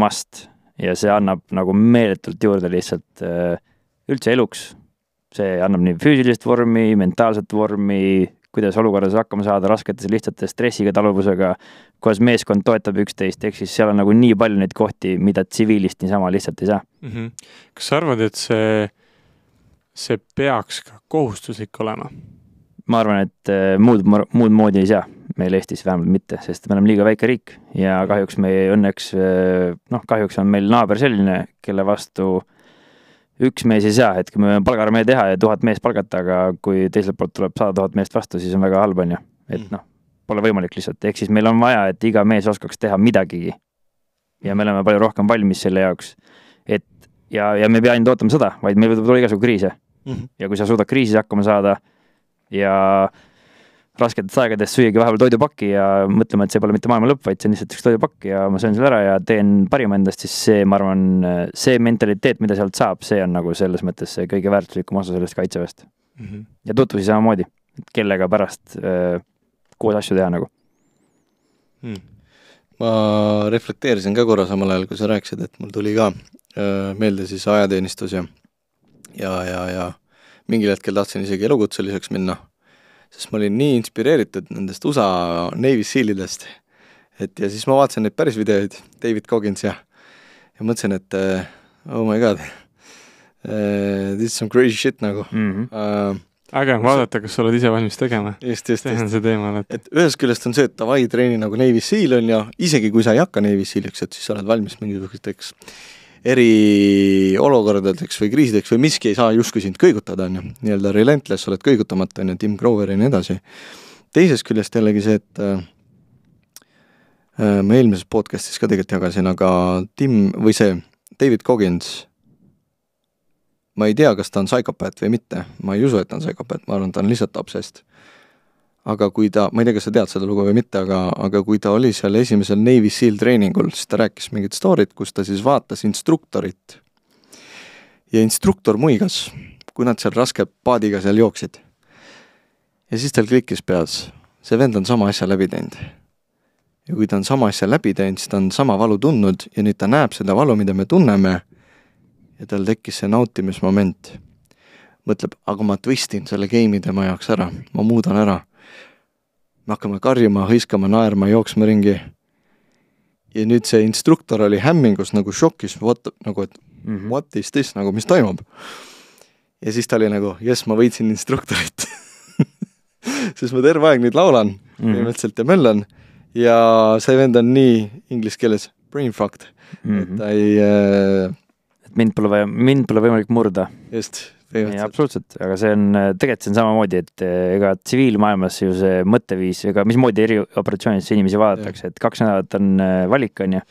must ja see annab nagu meeletult juurde lihtsalt äh, üldse eluks. see annab nii füüsilist vormi, mentaalset vormi, kuidas olukorras hakkama saada rasketes, lihtsate stressiga, taluvusega, kuidas meeskond toetab üksteist, ehk siis seal on nagu nii palju neid kohti, mida tsiviilist niisama lihtsalt ei saa
mm. -hmm. kas sa arvad, et see, see peaks ka kohustuslik olema?
ma arvan, et äh, muud, muud moodi ei saa meil Eestis vähemalt mitte, sest me oleme liiga väike riik ja kahjuks me õnneks, eh, noh, kahjuks on meil naaber selline, kelle vastu üks mees ei saa, et kui me võime palgaarmee teha ja tuhat meest palgata, aga kui teiselt poolt tuleb sada tuhat meest vastu, siis on väga halb, on ju. et mm. noh, pole võimalik lihtsalt, ehk siis meil on vaja, et iga mees oskaks teha midagigi. ja me oleme palju rohkem valmis selle jaoks, et ja, ja me ei pea ainult ootama sõda, vaid meil võib tulla igasugu kriise mm. -hmm. ja kui sa suudad kriisis hakkama saada ja rasketes aegades süüagi vahepeal toidupakki ja mõtlema, et see pole mitte maailma lõpp, vaid see on lihtsalt üks toidupakk ja ma söön selle ära ja teen parima endast, siis see, ma arvan, see mentaliteet, mida sealt saab, see on nagu selles mõttes see kõige väärtuslikum osa sellest kaitseväest mm. -hmm. ja tutvusi samamoodi, et kellega pärast äh, koos asju teha nagu
hmm..
ma reflekteerisin ka korra samal ajal, kui sa rääkisid, et mul tuli ka äh, meelde siis ajateenistus ja ja, ja, ja mingil hetkel tahtsin isegi elukutseliseks minna sest ma olin nii inspireeritud nendest USA Navy Sealidest, et ja siis ma vaatasin neid päris videoid, David Coggins ja, ja mõtlesin, et eh, oh my god, eh, this is some crazy shit nagu mm. -hmm. Uh, äge on vaadata, kas sa oled ise valmis tegema. just, just, just. see on see teema alati. et ühest küljest on see, et davai, treeni nagu Navy Seal on ja isegi kui sa ei hakka Navy Sealiks, et siis sa oled valmis mingisugusteks eriolukordadeks või kriisideks või miski ei saa justkui sind kõigutada, on ju, nii-öelda relentless, oled kõigutamata, on ju, Tim Grover ja nii edasi. teisest küljest jällegi see, et äh, ma eelmises podcast'is ka tegelikult jagasin, aga Tim või see David Coggins, ma ei tea, kas ta on psühhopaat või mitte, ma ei usu, et ta on psühhopaat, ma arvan, ta on lihtsalt absest aga kui ta, ma ei tea, kas sa tead seda lugu või mitte, aga, aga kui ta oli seal esimesel Navy SEAL treeningul, siis ta rääkis mingit story't, kus ta siis vaatas instruktorit ja instruktor muigas, kui nad seal raske paadiga seal jooksid. ja siis tal klikkis peas, see vend on sama asja läbi teinud. ja kui ta on sama asja läbi teinud, siis ta on sama valu tundnud ja nüüd ta näeb seda valu, mida me tunneme ja tal tekkis see nautimismoment mõtleb, aga ma twistin selle game'i tema jaoks ära, ma muudan ära me hakkame karjuma, hõiskama, naerma, jooksma ringi. ja nüüd see instruktor oli hämmingus nagu šokis, what, nagu et mm -hmm. what is this, nagu mis toimub. ja siis ta oli nagu jess, ma võitsin instruktorit sest ma terve aeg neid laulan mhm. põhimõtteliselt mm -hmm. ja möllan ja see vend on nii inglise keeles brain fucked mm, -hmm. et mhm.
ta ei äh... et mind pole vaja, mind pole võimalik murda. just ei, absoluutselt, aga see on, äh, tegelikult see on samamoodi, et äh, ega tsiviilmaailmas ju see mõtteviis, ega mismoodi erioperatsioonidesse inimesi vaadatakse, et kaks nädalat on äh, valik, on ju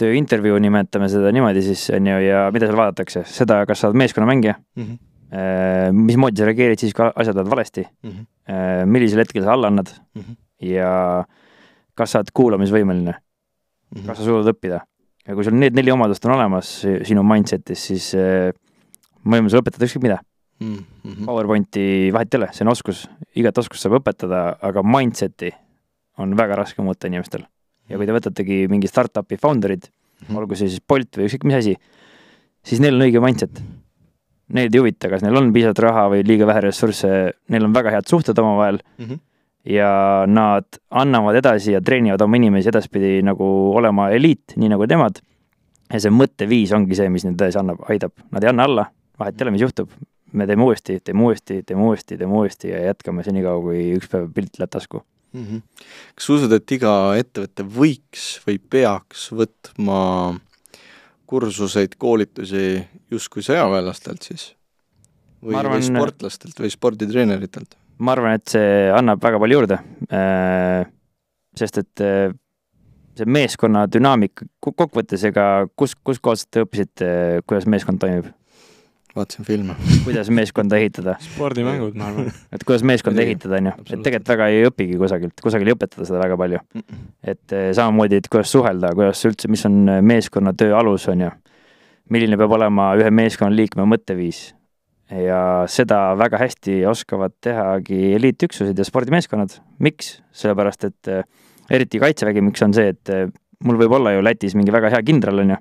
tööintervjuu, nimetame seda niimoodi siis, on ju, ja mida seal vaadatakse, seda, kas sa oled meeskonnamängija mm, -hmm. mismoodi sa reageerid siis, kui asjad lähevad valesti mm, -hmm. millisel hetkel sa alla annad mm -hmm. ja kas sa oled kuulamisvõimeline mm, -hmm. kas sa suudad õppida. ja kui sul need neli omadust on olemas sinu mindset'is, siis mõjumisel õpetada ükskõik mida mm. -hmm. PowerPointi vahet ei ole, see on oskus, igat oskust saab õpetada, aga mindset'i on väga raske muuta inimestel. ja kui te võtategi mingi startup'i founder'id mm, -hmm. olgu see siis Bolt või ükskõik mis asi, siis neil on õige mindset. Neid ei huvita, kas neil on piisavalt raha või liiga vähe ressursse, neil on väga head suhted omavahel mm. -hmm ja nad annavad edasi ja treenivad oma inimesi edaspidi nagu olema eliit, nii nagu nemad. ja see mõtteviis ongi see, mis neid edasi annab, aitab, nad ei anna alla, vahet ei ole, mis juhtub, me teeme uuesti, teeme uuesti, teeme uuesti, teeme uuesti ja jätkame senikaua, kui üks päev pilt läheb tasku mm. -hmm. kas
sa usud, et iga ettevõte võiks või peaks võtma kursuseid, koolitusi justkui sõjaväelastelt siis? või, või sportlastelt või sporditreeneritelt?
ma arvan, et see annab väga palju juurde, äh, sest et äh, see meeskonna dünaamika kokkuvõttes, ega kus, kus kohas te õppisite, äh, kuidas meeskond toimib? vaatasin filme. kuidas meeskonda ehitada? spordimängud, ma arvan. et kuidas meeskonda ehitada, onju. et tegelikult väga ei õpigi kusagilt, kusagil ei õpetata seda väga palju. et eh, samamoodi, et kuidas suhelda, kuidas üldse, mis on eh, meeskonnatöö alus, onju. milline peab olema ühe meeskonnaliikme mõtteviis. ja seda väga hästi oskavad tehagi eliitüksused ja spordimeeskonnad. miks? sellepärast, et eh, eriti kaitsevägi, miks on see, et mul võib olla ju Lätis mingi väga hea kindral, onju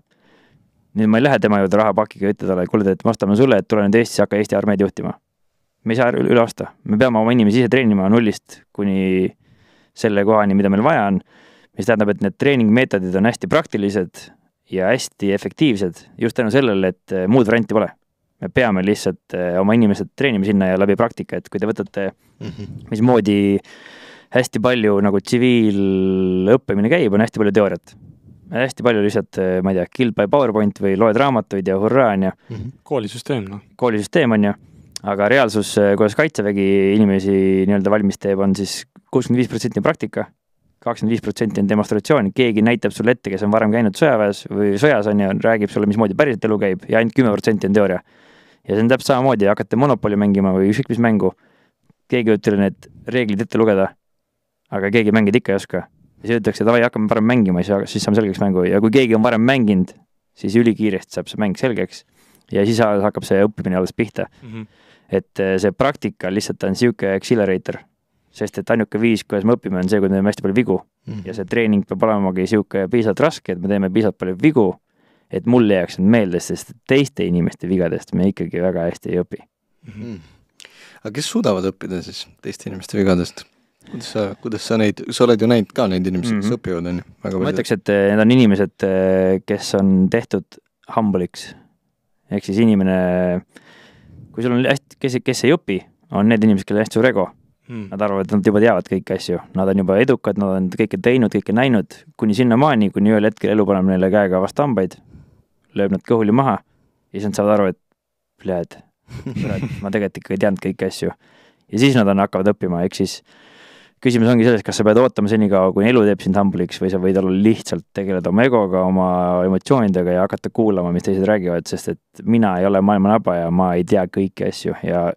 nüüd ma ei lähe tema juurde rahapakiga ja ütle talle, kuule, et me ostame sulle, et tule nüüd Eestisse, hakka Eesti armeed juhtima. me ei saa üle osta, me peame oma inimesi ise treenima nullist kuni selle kohani, mida meil vaja on, mis tähendab, et need treeningmeetodid on hästi praktilised ja hästi efektiivsed just tänu sellele, et eh, muud varianti pole. me peame lihtsalt eh, oma inimesed treenima sinna ja läbi praktika, et kui te võtate mm, -hmm. mismoodi hästi palju nagu tsiviilõppimine käib, on hästi palju teooriat hästi palju lihtsalt, eh, ma ei tea, kill by PowerPoint või loed raamatuid ja hurraa, on ju. Mhm. koolisüsteem, noh. koolisüsteem, on ju, aga reaalsus, eh, kuidas Kaitsevägi inimesi nii-öelda valmis teeb, on siis kuuskümmend viis protsenti praktika, kakskümmend viis protsenti on demonstratsioon, keegi näitab sulle ette, kes on varem käinud sõjaväes või sõjas, on ju, räägib sulle, mismoodi päriselt elu käib ja ainult kümme protsenti on teooria. ja see on täpselt samamoodi, hakkate Monopoli mängima või ükskõik mis mängu, keegi ei ütle need reeglid ette lugeda, aga keegi mängida ikka ei oska ja siis öeldakse davai, hakkame parem mängima, siis, siis saame selgeks mängu ja kui keegi on varem mänginud, siis ülikiiresti saab see mäng selgeks ja siis hakkab see õppimine alles pihta mm. -hmm. et eh, see praktika lihtsalt on niisugune accelerator, sest et ainuke viis, kuidas me õpime, on see, kui me teeme hästi palju vigu mm. -hmm. ja see treening peab olemagi niisugune piisavalt raske, et me teeme piisavalt palju vigu, et mulle jääks need meelde, sest teiste inimeste vigadest me ikkagi väga hästi ei õpi mm. -hmm. aga kes
suudavad õppida siis teiste
inimeste vigadest? kuidas sa, kuidas sa neid, sa oled ju näinud ka neid inimesi mm, -hmm. kes mhm. õpivad, on ju, väga palju. ma ütleks, et eh, need on inimesed, eh, kes on tehtud humble'iks. ehk siis inimene, kui sul on hästi, kes, kes ei õpi, on need inimesed, kellel on hästi suur ego mm.. Nad arvavad, et nad juba teavad kõiki asju, nad on juba edukad, nad on kõike teinud, kõike näinud, kuni sinnamaani, kuni ühel hetkel elu paneb neile käega vastu hambaid, lööb nad kõhuli maha ja siis nad saavad aru, et plööd, kurat, ma tegelikult ikka ei teadnud kõiki asju. ja siis nad on, hakkavad õppima, ehk siis äh, küsimus ongi selles, kas sa pead ootama senikaua, kuni elu teeb sind humble'iks või sa võid olla lihtsalt tegeleda oma egoga, oma emotsioonidega ja hakata kuulama, mis teised räägivad, sest et mina ei ole maailma nabaja, ma ei tea kõiki asju ja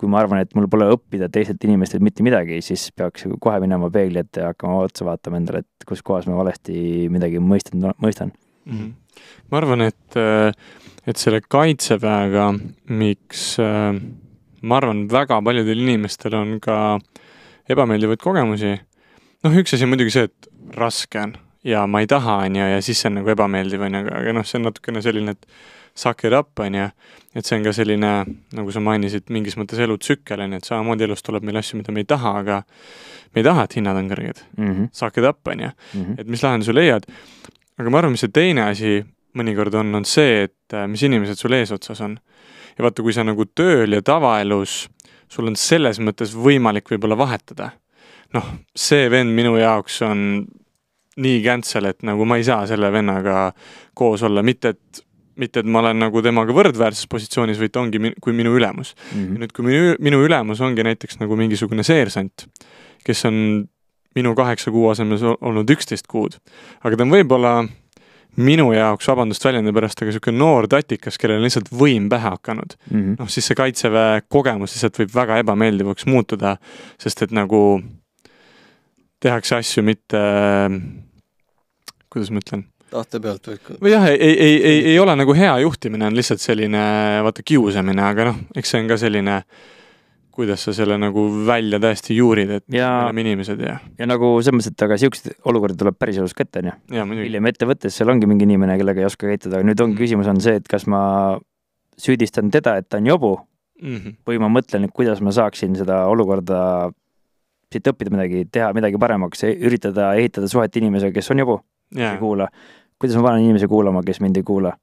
kui ma arvan, et mul pole õppida teistelt inimestelt mitte midagi, siis peaks kohe minema peegli ette ja hakkama otsa vaatama endale, et kus kohas ma valesti midagi mõistan, mõistan mm. -hmm.
ma arvan, et, et selle kaitseväega, miks ma arvan, väga paljudel inimestel on ka äh, ebameeldivaid kogemusi. noh, üks asi on muidugi see, et raske on ja ma ei taha, on ju, ja siis see on nagu ebameeldiv, on ju, aga, aga noh, see on natukene selline, et suck it up, on ju. et see on ka selline, nagu sa mainisid, mingis mõttes elutsükkel, on ju, et samamoodi elus tuleb meil asju, mida me ei taha, aga me ei taha, et hinnad on kõrged mm. -hmm. Suck it up, on ju. Mhm. et mis lahenduse leiad. aga ma arvan, mis see teine asi mõnikord on, on see, et äh, mis inimesed sul eesotsas on. ja vaata, kui sa nagu tööl ja tavaelus sul on selles mõttes võimalik võib-olla vahetada. noh, see vend minu jaoks on nii cancel, et nagu ma ei saa selle vennaga koos olla, mitte et mitte et ma olen nagu temaga võrdväärses positsioonis, vaid ta ongi min kui minu ülemus mm. -hmm. nüüd, kui minu, minu ülemus ongi näiteks nagu mingisugune seersant, kes on minu kaheksa kuu asemel olnud üksteist kuud, aga ta on võib-olla minu jaoks, vabandust väljendi pärast, aga niisugune noor tatikas, kellel on lihtsalt võim pähe hakanud
mm -hmm..
noh,
siis see kaitseväe kogemus lihtsalt võib väga ebameeldivaks muutuda, sest et nagu tehakse asju mitte, kuidas ma ütlen
tahte pealt või?
või jah, ei, ei, ei, ei ole nagu hea juhtimine, on lihtsalt selline vaata kiusamine, aga noh, eks see on ka selline äh, kuidas sa selle nagu välja täiesti juurid, et ja, me oleme
inimesed ja. ja nagu selles mõttes, et aga siukseid olukordi tuleb päriselus ka ette, onju. hiljem ettevõttes seal ongi mingi inimene, kellega ei oska käituda, aga nüüd ongi mhm. küsimus on see, et kas ma süüdistan teda, et ta on jobu mm -hmm. või ma mõtlen, et kuidas ma saaksin seda olukorda siit õppida midagi, teha midagi paremaks, e-, üritada ehitada suhet inimesega, kes on jobu yeah., ei kuula. kuidas ma panen inimese kuulama, kes mind ei kuula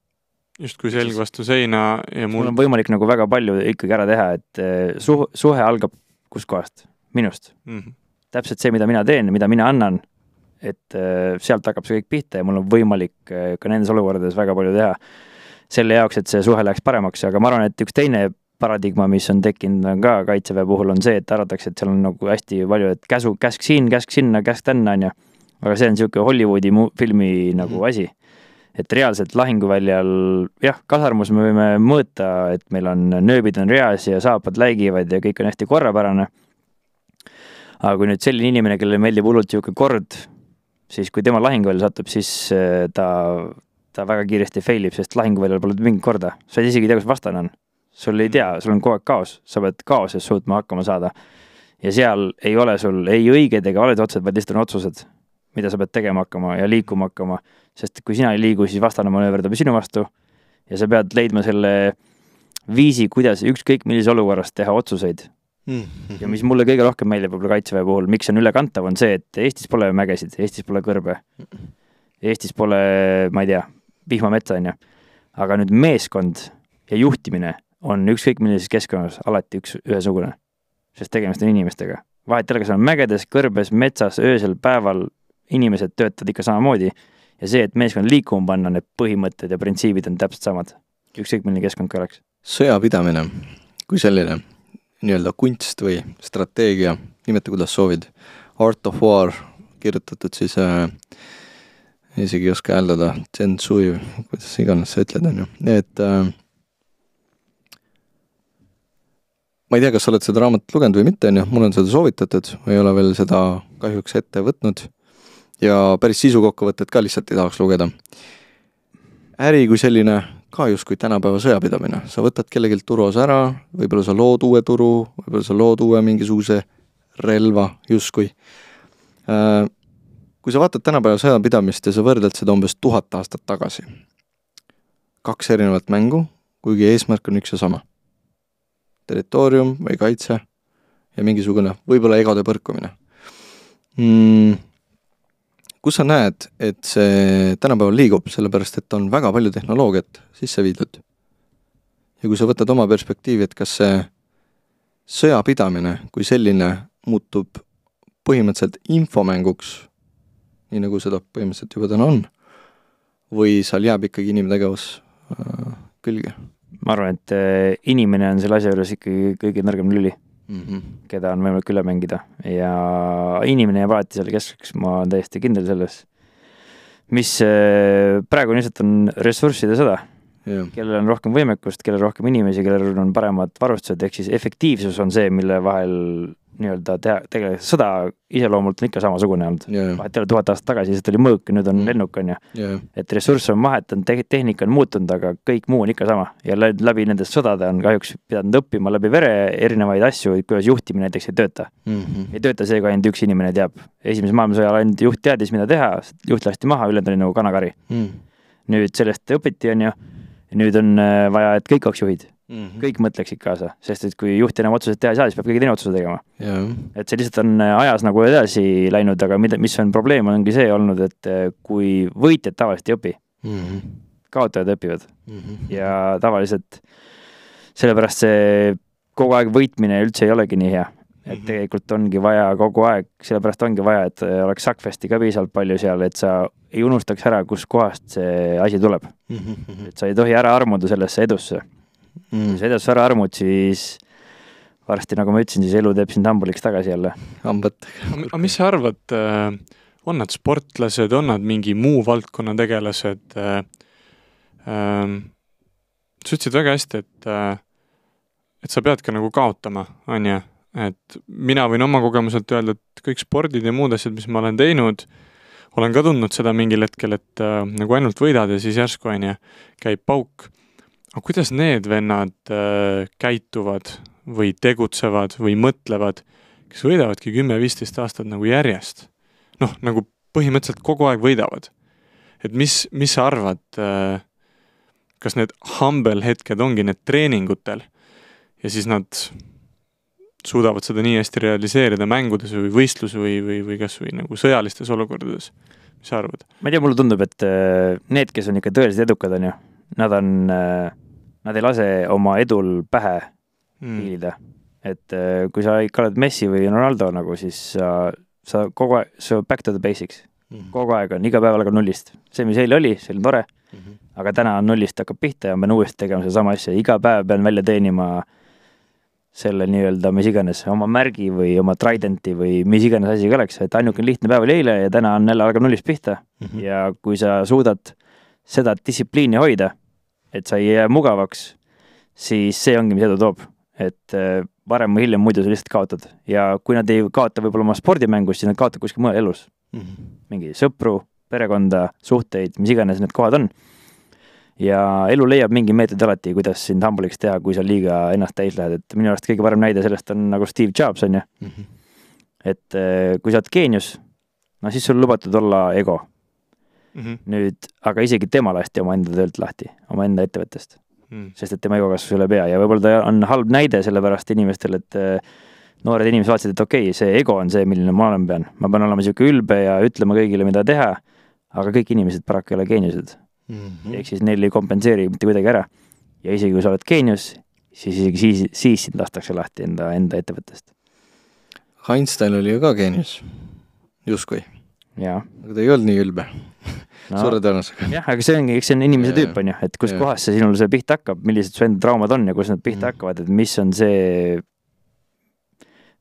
justkui selg vastu seina ja mul... mul on võimalik nagu väga palju ikkagi ära teha, et eh, suh-, suhe algab kuskohast? minust mm. -hmm. täpselt see, mida mina teen, mida mina annan, et eh, sealt hakkab see kõik pihta ja mul on võimalik eh, ka nendes olukordades väga palju teha selle jaoks, et see suhe läheks paremaks, aga ma arvan, et üks teine paradigma, mis on tekkinud, on ka Kaitseväe puhul, on see, et arvatakse, et seal on nagu hästi palju, et käsu, käsk siin, käsk sinna, käsk tänna, on ju. aga see on niisugune Hollywoodi mu-, filmi nagu mhm. asi et reaalselt lahinguväljal jah, kasarmus me võime mõõta, et meil on nööbid on reas ja saapad läigivad ja kõik on hästi korrapärane. aga kui nüüd selline inimene, kellele meeldib hullult niisugune kord, siis kui tema lahinguvälja satub, siis äh, ta, ta väga kiiresti fail ib, sest lahinguväljal pole mingit korda, sa isegi ei tea, kus vastane on. sul ei mm. tea, sul on kogu aeg kaos, sa pead kaoses suutma hakkama saada. ja seal ei ole sul ei õiged ega valed otsad, vaid lihtsalt on otsused mida sa pead tegema hakkama ja liikuma hakkama, sest kui sina ei liigu, siis vastane manööverdab sinu vastu ja sa pead leidma selle viisi, kuidas ükskõik millises olukorras teha otsuseid mm. -hmm. ja mis mulle kõige rohkem meeldib võib-olla Kaitseväe puhul, miks see on ülekantav, on see, et Eestis pole mägesid, Eestis pole kõrbe. Eestis pole, ma ei tea, vihmametsa, on ju. aga nüüd meeskond ja juhtimine on ükskõik millises keskkonnas alati üks, ühesugune. sest tegemist on inimestega. vahet ei ole, kas on mägedes, kõrbes, metsas, öösel, päeval, inimesed töötavad ikka samamoodi ja see, et meeskond liikuma panna, need põhimõtted ja printsiibid on täpselt samad, ükskõik milline keskkond ka oleks. sõjapidamine
kui selline nii-öelda kunst või strateegia, nimeta kuidas soovid, Art of War, kirjutatud siis äh, isegi ei oska hääldada, Gensui, kuidas iganes sa ütled, on ju, et äh, ma ei tea, kas sa oled seda raamatut lugenud või mitte, on ju, mul on seda soovitatud, ma ei ole veel seda kahjuks ette võtnud ja päris sisukokkuvõtet ka lihtsalt ei tahaks lugeda. äri kui selline ka justkui tänapäeva sõjapidamine, sa võtad kellelgi turuosa ära, võib-olla sa lood uue turu, võib-olla sa lood uue mingisuguse relva justkui. Äh, kui sa vaatad tänapäeva sõjapidamist ja sa võrdled seda umbes tuhat aastat tagasi, kaks erinevat mängu, kuigi eesmärk on üks ja sama. territoorium või kaitse ja mingisugune võib-olla egade põrkumine mm kus sa näed, et see tänapäeval liigub, sellepärast et on väga palju tehnoloogiat sisse viidud? ja kui sa võtad oma perspektiivi, et kas see sõjapidamine kui selline muutub põhimõtteliselt infomänguks, nii nagu seda põhimõtteliselt juba täna on,
või seal jääb ikkagi inimtegevus äh, külge? ma arvan, et äh, inimene on selle asja juures ikkagi kõige nõrgem lüli mm, -hmm. keda on võimalik üle mängida ja inimene jääb alati seal keskeks, ma olen täiesti kindel selles. mis eh, praegu lihtsalt on ressursside sõda kellel on rohkem võimekust, kellel rohkem inimesi, kellel on paremad varustused, ehk siis efektiivsus on see, mille vahel nii-öelda teha, tegelikult sõda iseloomult on ikka samasugune olnud yeah.. vahet ei ole, tuhat aastat tagasi lihtsalt oli mõõk, nüüd on mm. lennuk, on ju yeah.. et ressurss on vahetunud te, tehnika on muutunud, aga kõik muu on ikka sama ja läbi nende sõdade on kahjuks pidanud õppima läbi vere erinevaid asju, kuidas juhtimine näiteks ei tööta mm. -hmm. ei tööta see, kui ainult üks inimene teab. esimese maailmasõja ajal ainult juht teadis, mida teha, juht lasti maha, ülejäänud oli nagu kanakari mm.. nüüd sellest õpiti, on ju nüüd on äh, vaja, et kõik oleks juhid mm, -hmm. kõik mõtleksid kaasa, sest et kui juht enam otsuseid teha ei saa, siis peab keegi teine otsuse tegema yeah.. et see lihtsalt on äh, ajas nagu edasi läinud, aga mida, mis on probleem, ongi see olnud, et äh, kui võitjad tavaliselt ei õpi mm, -hmm. kaotajad õpivad mm -hmm. ja tavaliselt sellepärast see kogu aeg võitmine üldse ei olegi nii hea Mhm. et tegelikult ongi vaja kogu aeg, sellepärast ongi vaja, et oleks Suckfesti ka piisavalt palju seal, et sa ei unustaks ära, kustkohast see asi tuleb. Mhm. et sa ei tohi ära armuda sellesse edusse mm.. kui sa edusse ära armud, siis varsti, nagu ma ütlesin, siis elu teeb sind hambuliks tagasi jälle. hambatega. aga
mis sa arvad, äh, on nad sportlased, on nad mingi muu valdkonna tegelased? Äh, ähm, sa ütlesid väga hästi, et, äh, et sa peadki nagu kaotama, on ju et mina võin oma kogemuselt öelda, et kõik spordid ja muud asjad, mis ma olen teinud, olen ka tundnud seda mingil hetkel, et äh, nagu ainult võidad ja siis järsku on ju, käib pauk. aga kuidas need vennad äh, käituvad või tegutsevad või mõtlevad, kes võidavadki kümme-viisteist aastat nagu järjest? noh, nagu põhimõtteliselt kogu aeg võidavad. et mis, mis sa arvad äh,, kas need humble hetked ongi need treeningutel ja siis nad suudavad seda nii hästi realiseerida mängudes või võistlus või, või, või kasvõi nagu sõjalistes olukordades. mis sa arvad?
ma ei tea, mulle tundub, et äh, need, kes on ikka tõeliselt edukad, on ju, nad on, äh, nad ei lase oma edul pähe mm. hiilida mm.. et äh, kui sa ikka oled Messi või Ronaldo nagu, siis sa, sa kogu aeg, sa back to the basics mm.. kogu aeg on, iga päev algab nullist. see, mis eile oli, see oli tore mm, -hmm. aga täna on nullist hakkab pihta ja ma pean uuesti tegema sedasama asja, iga päev pean välja teenima äh, selle nii-öelda mis iganes oma märgi või oma tridenti või mis iganes asi ka oleks, et ainuke lihtne päev oli eile ja täna on jälle algab nullist pihta mm. -hmm. ja kui sa suudad seda distsipliini hoida, et sa ei jää mugavaks, siis see ongi, mis edu toob, et äh, varem või hiljem muidu sa lihtsalt kaotad ja kui nad ei kaota võib-olla oma spordimängus, siis nad kaotavad kuskil mujal elus mm. -hmm. mingi sõpru, perekonda, suhteid, mis iganes need kohad on ja elu leiab mingi meetod alati, kuidas sind humbuliks teha, kui sa liiga ennast täis lähed, et minu arust kõige parem näide sellest on nagu Steve Jobs, on ju mm. -hmm. et äh, kui sa oled geenius, no siis sul on lubatud olla ego mm. -hmm. nüüd, aga isegi tema lasti omaenda töölt lahti, omaenda ettevõttest mm. -hmm. sest et tema ego kasvas üle pea ja võib-olla ta on halb näide sellepärast inimestele, et äh, noored inimesed vaatasid, et okei okay,, see ego on see, milline ma olema pean, ma pean olema niisugune ülbe ja ütlema kõigile, mida teha, aga kõik inimesed paraku ei ole geeniused mm -hmm.. ehk siis neil ei kompenseeri mitte kuidagi ära. ja isegi kui sa oled geenius, siis isegi siis, siis sind lastakse lahti enda, enda ettevõttest. Einstein oli ju ka geenius, justkui. aga ta ei olnud nii ülbe no,, suure tõenäosusega. jah, aga see ongi, eks see on inimese ja, tüüp, on ju, et kus ja. kohas see sinul see pihta hakkab, millised su enda traumad on ja kus nad pihta mm -hmm. hakkavad, et mis on see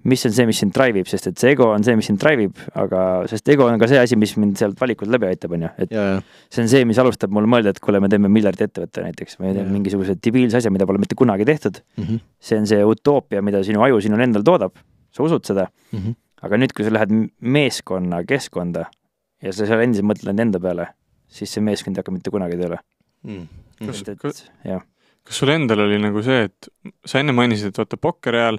mis on see, mis sind drive ib, sest et see ego on see, mis sind drive ib, aga, sest ego on ka see asi, mis mind sealt valikult läbi aitab, on ju, et ja, ja. see on see, mis alustab mul mõelda, et kuule, me teeme miljardi ettevõtte näiteks või teeme mingisuguse debiilse asja, mida pole mitte kunagi tehtud mm. -hmm. see on see utoopia, mida sinu aju sinul endal toodab, sa usud seda mm. -hmm. aga nüüd, kui sa lähed meeskonna keskkonda ja sa seal endiselt mõtled enda peale, siis see meeskond ei hakka mitte kunagi tööle mm. -hmm. kas,
kas sul endal oli nagu see, et sa enne mainisid, et vaata pokkeri ajal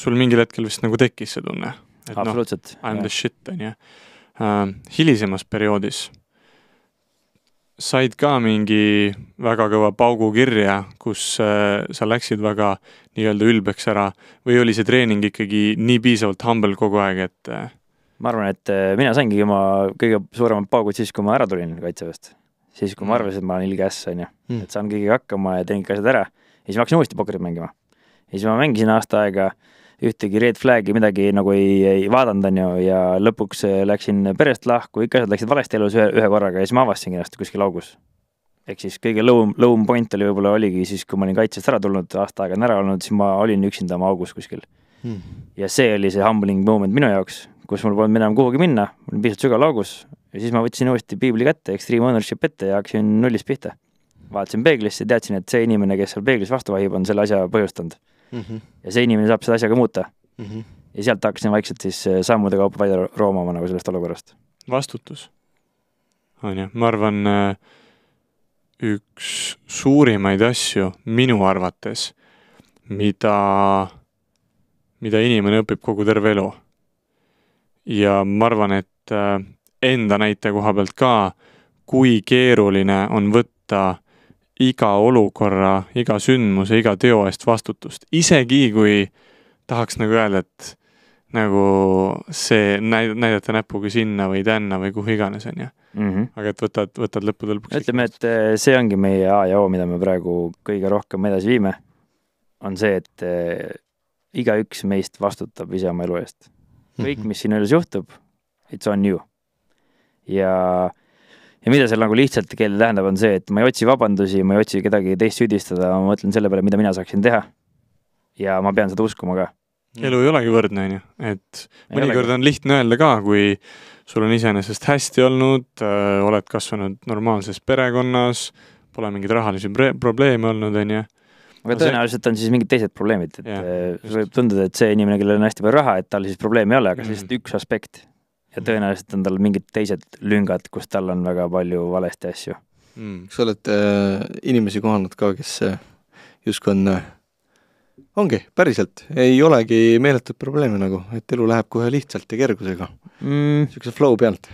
sul mingil hetkel vist nagu tekkis see tunne, et noh, I m the shit, on ju. Ähm, hilisemas perioodis said ka mingi väga kõva paugu kirja, kus äh, sa läksid väga nii-öelda ülbeks ära või oli see treening ikkagi nii piisavalt humble kogu aeg, et äh...
ma arvan, et äh, mina saingi oma kõige suuremad paugud siis, kui ma ära tulin Kaitseväest. siis, kui ma mm. arvasin, et ma olen ilge äss, on ju mm., et saan kõigiga hakkama ja teen kõik asjad ära ja siis ma hakkasin uuesti pokkerit mängima. ja siis ma mängisin aasta aega äh, ühtegi red flag'i, midagi nagu ei, ei vaadanud, on ju, ja lõpuks eh, läksin perest lahku, ikka asjad läksid valesti elus ühe, ühe korraga ja siis ma avastasingi ennast kuskil augus. ehk siis kõige lõum, lõum point oli võib-olla oligi siis, kui ma olin kaitsest ära tulnud, aasta aega on ära olnud, siis ma olin üksinda oma augus kuskil hmm.. ja see oli see humbling moment minu jaoks, kus mul polnud enam kuhugi minna, ma olin piisavalt sügaval augus ja siis ma võtsin uuesti piibli kätte, Extreme Ownership ette ja hakkasin nullist pihta. vaatasin peeglisse, teadsin, et see inimene, kes seal peeglis vastu vahib, on selle asja põhjustanud mm. -hmm. ja see inimene saab seda asja ka muuta mm. -hmm. ja sealt hakkasin vaikselt siis äh, sammude kaupa välja roomama nagu sellest olukorrast.
vastutus. on ju, ma arvan, äh, üks suurimaid asju minu arvates, mida, mida inimene õpib kogu terve elu. ja ma arvan, et äh, enda näite koha pealt ka, kui keeruline on võtta iga olukorra, iga sündmuse, iga teo eest vastutust, isegi kui tahaks nagu öelda, et nagu see näid-, näidata näpuga sinna või tänna või kuhu iganes, on ju. Mhm. aga et võtad, võtad lõppude lõpuks ütleme,
et eh, see ongi meie A ja O, mida me praegu kõige rohkem edasi viime, on see, et eh, igaüks meist vastutab ise oma elu eest. kõik, mhm. mis sinu elus juhtub, it's on you. ja ja mida seal nagu lihtsalt keelde tähendab, on see, et ma ei otsi vabandusi, ma ei otsi kedagi teist süüdistada, ma mõtlen selle peale, mida mina saaksin teha. ja ma pean seda uskuma ka. Mm. elu
ei olegi võrdne, on ju, et mõnikord on lihtne öelda ka, kui sul on iseenesest hästi olnud, äh, oled kasvanud normaalses
perekonnas, pole
mingeid rahalisi probleeme
olnud, on ju aga tõenäoliselt on siis mingid teised probleemid, et yeah, äh, võib tunduda, et see inimene, kellel on hästi palju raha, et tal siis probleeme ei ole, aga see on mm. lihtsalt üks aspekt ja tõenäoliselt on tal mingid teised lüngad, kus tal on väga palju valesti asju mm.. kas olete äh, inimesi kohanud ka, kes äh, justkui on äh,
ongi, päriselt, ei olegi meeletut probleemi nagu, et elu läheb kohe lihtsalt ja kergusega
mm., niisuguse flow pealt.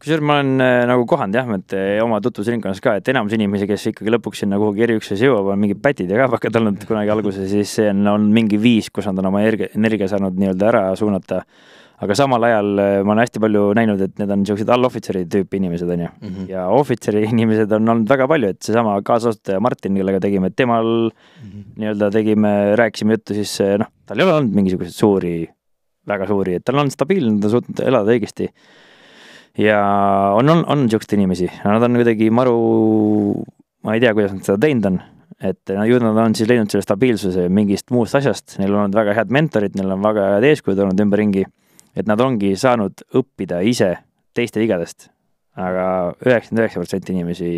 kusjuures ma olen äh, nagu kohanud jah, et äh, oma tutvusringkonnas ka, et enamus inimesi, kes ikkagi lõpuks sinna kuhugi eriüksusse jõuab, on mingid pätid ja kaevakad olnud kunagi alguses, siis see on, on mingi viis, kus nad on oma energia, energia saanud nii-öelda ära suunata aga samal ajal eh, ma olen hästi palju näinud, et need on niisugused allohvitseri tüüpi inimesed, on ju mm. -hmm. ja ohvitseri inimesed on olnud väga palju, et seesama kaasastaja Martin, kellega tegime, temal mm -hmm. nii-öelda tegime, rääkisime juttu, siis eh, noh, tal ei ole olnud mingisuguseid suuri, väga suuri, et tal on stabiilne, ta on suutnud elada õigesti. ja on, on, on niisuguseid inimesi, nad on kuidagi maru, ma ei tea, kuidas nad seda teinud on et eh, no ju nad on siis leidnud selle stabiilsuse mingist muust asjast, neil on olnud väga head mentorid, neil on väga head eeskujud olnud ümberringi et nad ongi saanud õppida ise teiste vigadest aga, aga üheksakümmend üheksa protsenti inimesi,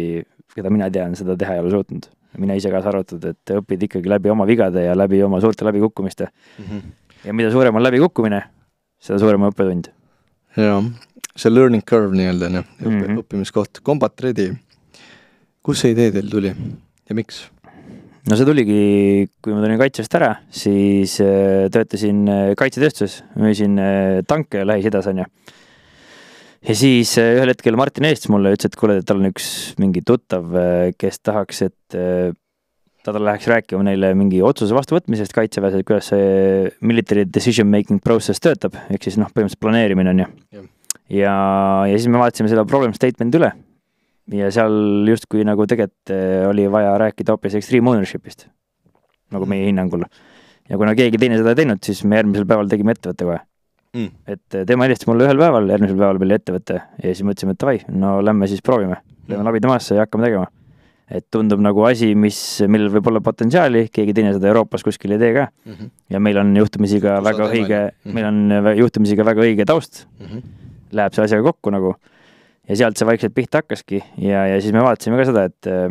keda mina tean, seda teha ei ole suutnud. mina ise kaasa arvatud, et õpid ikkagi läbi oma vigade ja läbi oma suurte läbikukkumiste mm. -hmm. ja mida suurem on läbikukkumine, seda suurem on õppetund. jaa, see learning curve nii-öelda on noh, ju, mhm. õppimiskoht, Combat Ready, kus see idee teil tuli ja miks? no see tuligi, kui ma tulin kaitsest ära, siis äh, töötasin äh, kaitsetööstuses, müüsin äh, tanke Lähis-Idas, onju. ja siis ühel hetkel Martin Eestis mulle ütles, et kuule, et tal on üks mingi tuttav, kes tahaks, et ta läheks rääkima neile mingi otsuse vastuvõtmisest kaitseväes, et kuidas see military decision making process töötab, ehk siis noh, põhimõtteliselt planeerimine on ju. ja, ja, ja siis me vaatasime selle problem statement'i üle ja seal justkui nagu tegelikult eh, oli vaja rääkida hoopis extreme ownership'ist, nagu mhm. meie hinnangul. ja kuna keegi teine seda ei teinud, siis me järgmisel päeval tegime ettevõtte kohe mm.. et eh, tema helistas mulle ühel päeval, järgmisel päeval oli ettevõte ja siis mõtlesime, et davai, no lähme siis proovime, lähme mm. labida maasse ja hakkame tegema. et tundub nagu asi, mis, millel võib olla potentsiaali, keegi teine seda Euroopas kuskil ei tee ka mm. -hmm. ja meil on juhtumisi ka Kus väga õige mm, -hmm. meil on juhtumisi ka väga õige taust mm. -hmm. Läheb see asjaga kokku nagu ja sealt see vaikselt pihta hakkaski ja, ja siis me vaatasime ka seda, et äh,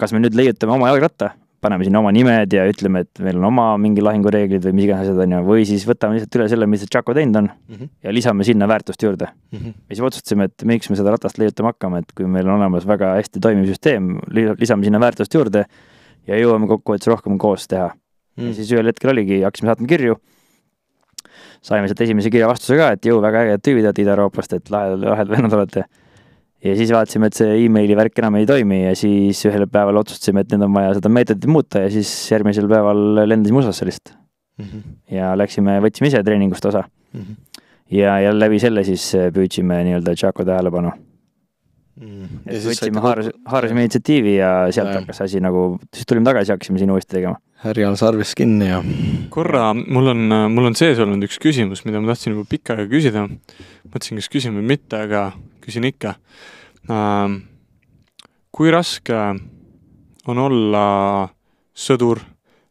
kas me nüüd leiutame oma jalgratta, paneme sinna oma nimed ja ütleme, et meil on oma mingi lahingureeglid või mis iganes asjad on ju, või siis võtame lihtsalt üle selle, mis see Chaco teinud on mm -hmm. ja lisame sinna väärtust juurde mm. -hmm. ja siis otsustasime, et miks me seda ratast leiutama hakkame, et kui meil on olemas väga hästi toimiv süsteem, lisame sinna väärtust juurde ja jõuame kokkuvõttes rohkem koos teha mm. -hmm. ja mhm. siis ühel hetkel oligi, hakkasime saatma kirju saime sealt esimese kirja vastuse ka, et jõu, väga ägedad tüübid olete Ida-Euroopast, et lahe, lahedad vennad olete. ja siis vaatasime, et see emaili värk enam ei toimi ja siis ühel päeval otsustasime, et nüüd on vaja seda meetodit muuta ja siis järgmisel päeval lendasime USA-sse lihtsalt mm. -hmm. ja läksime, võtsime ise treeningust osa mm. -hmm. ja, ja läbi selle siis äh, püüdsime nii-öelda Chaco tähelepanu mm.. võtsime, haaras, haarasime initsiatiivi ja sealt ja. hakkas asi nagu, siis tulime tagasi, hakkasime siin uuesti tegema härjal sarvist kinni ja.
korra, mul on, mul on sees olnud üks küsimus, mida ma tahtsin juba pikka aega küsida. mõtlesin, kas küsin või mitte, aga küsin ikka. Ähm, kui raske on olla sõdur,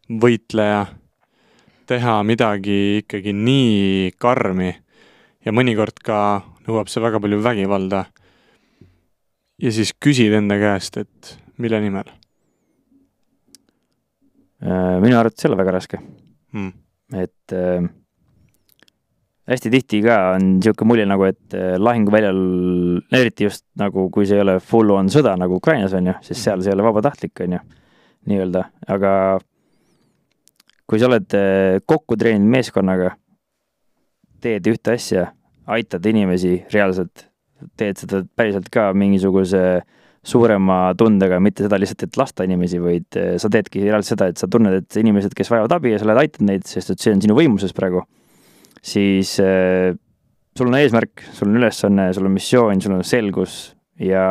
võitleja, teha midagi ikkagi nii karmi ja mõnikord ka nõuab see väga palju vägivalda. ja siis küsid enda käest, et mille nimel
Äh, minu arvates ei ole väga raske hmm.. et äh, hästi tihti ka on niisugune mulje nagu, et äh, lahinguväljal, eriti just nagu, kui see ei ole full-on sõda nagu Ukrainas on ju, siis seal see ei ole vabatahtlik, on ju, nii-öelda, aga kui sa oled äh, kokku treeninud meeskonnaga, teed ühte asja, aitad inimesi reaalselt, teed seda päriselt ka mingisuguse äh, suurema tundega, mitte seda lihtsalt, et lasta inimesi, vaid äh, sa teedki reaalselt seda, et sa tunned, et inimesed, kes vajavad abi ja sa lähed aitad neid, sest et see on sinu võimuses praegu, siis äh, sul on eesmärk, sul on ülesanne, sul on missioon, sul on selgus ja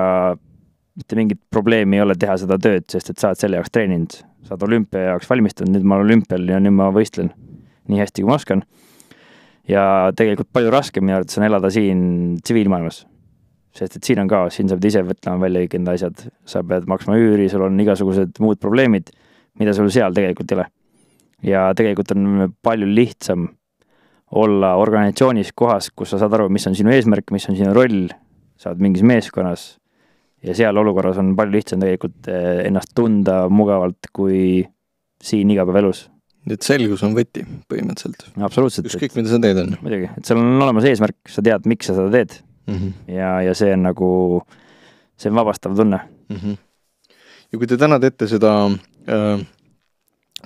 mitte mingit probleemi ei ole teha seda tööd, sest et sa oled selle jaoks treeninud, sa oled olümpia jaoks valmistunud, nüüd ma olen olümpial ja nüüd ma võistlen nii hästi, kui ma oskan. ja tegelikult palju raskem minu arvates on elada siin tsiviilmaailmas sest et siin on ka, siin sa pead ise mõtlema välja kõik enda asjad, sa pead maksma üüri, sul on igasugused muud probleemid, mida sul seal tegelikult ei ole. ja tegelikult on palju lihtsam olla organisatsioonis kohas, kus sa saad aru, mis on sinu eesmärk, mis on sinu roll, sa oled mingis meeskonnas ja seal olukorras on palju lihtsam tegelikult eh, ennast tunda mugavalt kui siin igapäevaelus. nii et selgus on võti põhimõtteliselt? absoluutselt. ükskõik, mida sa teed, on ju? muidugi, et seal on olemas eesmärk, sa tead, miks sa seda teed mm. -hmm. ja, ja see on nagu, see on vabastav tunne mm. -hmm. ja kui te täna teete seda äh,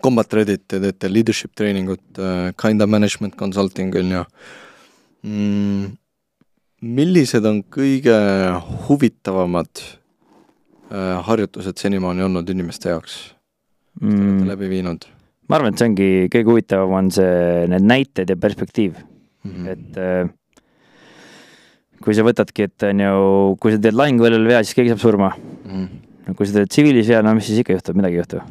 combat ready't ja teete
leadership treening ut äh,, kinda management consulting on ju mm,, millised on kõige huvitavamad äh,
harjutused senimaani olnud inimeste jaoks, mis te olete mm. läbi viinud? ma arvan, et see ongi kõige huvitavam, on see, need näited ja perspektiiv mm. -hmm. et äh, kui sa võtadki, et on ju, kui sa teed lahinguväljaval vea, siis keegi saab surma mm.. no kui sa teed tsiviilis vea, no mis siis ikka juhtub, midagi ei juhtu.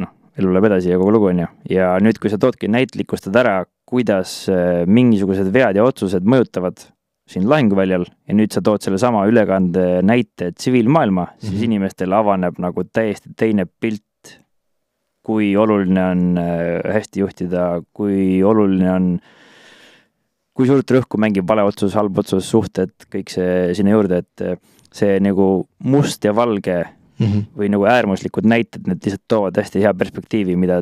noh, elu läheb edasi ja kogu lugu on ju. ja nüüd, kui sa toodki, näitlikustad ära, kuidas äh, mingisugused vead ja otsused mõjutavad siin lahinguväljal ja nüüd sa tood sellesama ülekande näite tsiviilmaailma mm, -hmm. siis mhm. inimestele avaneb nagu täiesti teine pilt, kui oluline on äh, hästi juhtida, kui oluline on äh, kui suurt rõhku mängib vale otsus, halb otsus, suhted, kõik see sinna juurde, et eh, see nagu must ja valge mm -hmm. või nagu äärmuslikud näited, need lihtsalt toovad hästi hea perspektiivi, mida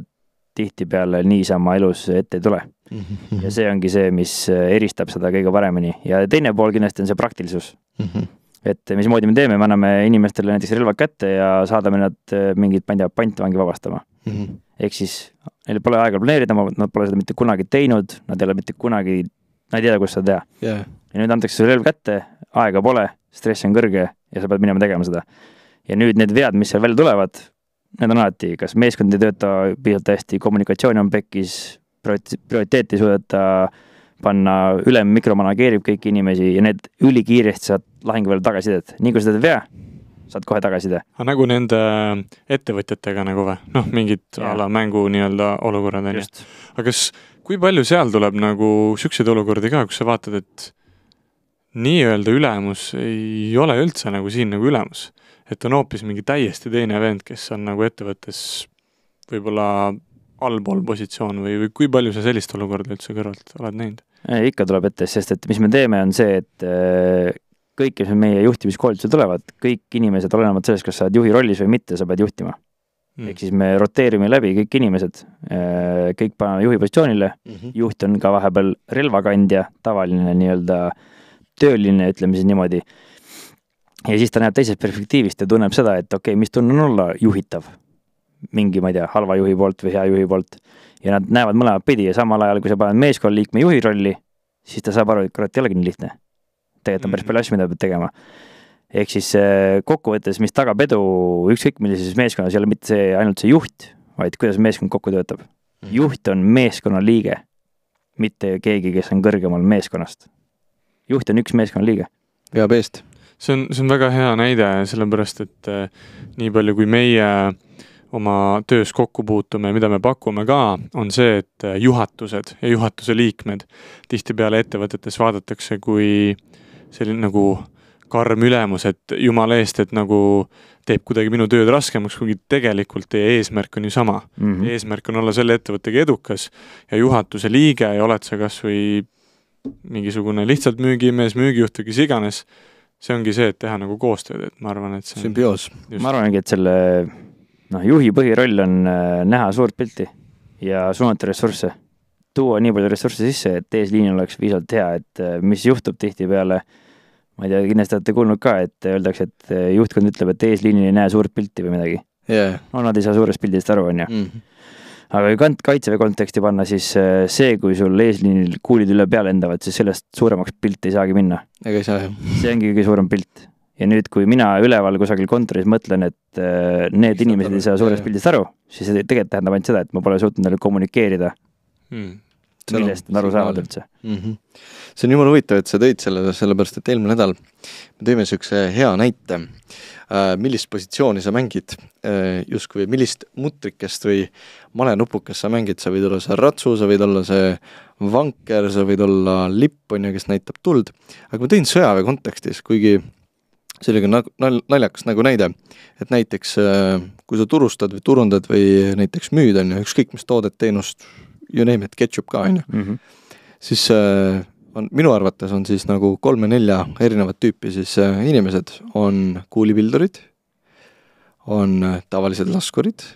tihtipeale niisama elus ette ei tule mm. -hmm. ja see ongi see, mis eh, eristab seda kõige paremini ja teine pool kindlasti on see praktilisus mm. -hmm et eh, mismoodi me teeme, me anname inimestele näiteks relvad kätte ja saadame nad mingit, ma ei tea, pantvangi vabastama mm. -hmm. ehk siis neil pole aega planeerida, nad pole seda mitte kunagi teinud, nad ei ole mitte kunagi nad ei tea, kuidas seda teha yeah.. ja nüüd antakse sulle relv kätte, aega pole, stress on kõrge ja sa pead minema tegema seda. ja nüüd need vead, mis seal välja tulevad, need on alati, kas meeskond ei tööta piisavalt hästi, kommunikatsioon on pekkis, prioriteeti ei suudeta panna, ülem mikromanageerib kõiki inimesi ja need ülikiiresti saad lahingu peale tagasisidet, nii kui sa teed vea, saad kohe tagasiside.
aga nagu nende äh, ettevõtjatega nagu või? noh, mingid a la mängu nii-öelda olukorrad on ju. aga kas, kui palju seal tuleb nagu siukseid olukordi ka, kus sa vaatad, et nii-öelda ülemus ei ole üldse nagu siin nagu ülemus, et on hoopis mingi täiesti teine vend, kes on nagu ettevõttes võib-olla allpool positsioon või, või kui palju sa sellist olukorda üldse kõrvalt oled näinud?
ikka tuleb ette, sest et mis me teeme, on see, et äh, kõik, kes meie juhtimiskoolitusse tulevad, kõik inimesed, olenemata sellest, kas sa oled juhi rollis või mitte, sa pead juhtima mm.. ehk siis me roteerime läbi kõik inimesed, äh, kõik paneme juhi positsioonile mm, -hmm. juht on ka vahepeal relvakandja, tavaline nii-öelda tööline, ütleme siis niimoodi. ja siis ta näeb teisest perspektiivist ja tunneb seda, et okei okay,, mis tunne on olla juhitav mingi, ma ei tea, halva juhi poolt või hea juhi poolt. ja nad näevad mõlemat pidi ja samal ajal, kui sa paned meeskonnaliikme juhi rolli, siis ta saab aru, et kurat, ei olegi nii lihtne tegelikult on päris mhm. palju asju, mida pead tegema. ehk siis äh, kokkuvõttes, mis tagab edu ükskõik millises meeskonnas, ei ole mitte see, ainult see juht, vaid kuidas meeskond kokku töötab mm.. juht on meeskonna liige, mitte keegi, kes on kõrgemal meeskonnast. juht on üks meeskonna liige. veab eest.
see on, see on väga hea näide, sellepärast et eh, nii palju, kui meie oma töös kokku puutume ja mida me pakume ka, on see, et äh, juhatused ja juhatuse liikmed tihtipeale ettevõtetes vaadatakse kui äh, selline nagu karm ülemus, et jumala eest, et nagu teeb kuidagi minu tööd raskemaks, kuigi tegelikult teie eesmärk on ju sama mm. -hmm. eesmärk on olla selle ettevõttega edukas ja juhatuse liige ja oled sa kas või mingisugune lihtsalt müügimees, müügijuht või kes iganes, see ongi see, et teha nagu koostööd, et ma arvan, et see sümbioos. ma
arvangi, et selle noh, juhi põhiroll on äh, näha suurt pilti ja suunata ressursse, tuua nii palju ressursse sisse, et eesliin oleks piisavalt hea, et äh, mis juhtub tihtipeale äh, ma ei tea, kindlasti olete kuulnud ka, et öeldakse, et eh, juhtkond ütleb, et eesliinil ei näe suurt pilti või midagi yeah.. no nad ei saa suurest pildist aru, on ju mm. -hmm aga kui kant-, kaitseväe konteksti panna, siis eh, see, kui sul eesliinil kuulid üle pea lendavad, siis sellest suuremaks pilti ei saagi minna. ega ei saa, jah. see ongi kõige suurem pilt. ja nüüd, kui mina üleval kusagil kontoris mõtlen, et eh, need Eks inimesed ei saa suurest pildist aru, siis see tegelikult tähendab ainult seda, et ma pole suutnud neile kommunikeerida
hmm millest nad aru saavad üldse mm. -hmm.
see on jumala huvitav, et sa tõid
selle, sellepärast et eelmine nädal me tõime niisuguse hea näite, äh, millist positsiooni sa mängid äh, justkui, millist mutrikest või malenupukest sa mängid, sa võid olla see ratsu, sa võid olla see vanker, sa võid olla lipp, on ju, kes näitab tuld, aga ma tõin sõjaväe kontekstis, kuigi see oli ka nagu nal-, naljakas nagu näide, et näiteks äh, kui sa turustad või turundad või näiteks müüd, on ju, ükskõik mis toodet, teenust, you name it, ketšup ka, on ju. Mhm. siis äh, on, minu arvates on siis nagu kolme-nelja erinevat tüüpi siis äh, inimesed, on kuulipildurid, on äh, tavalised laskurid,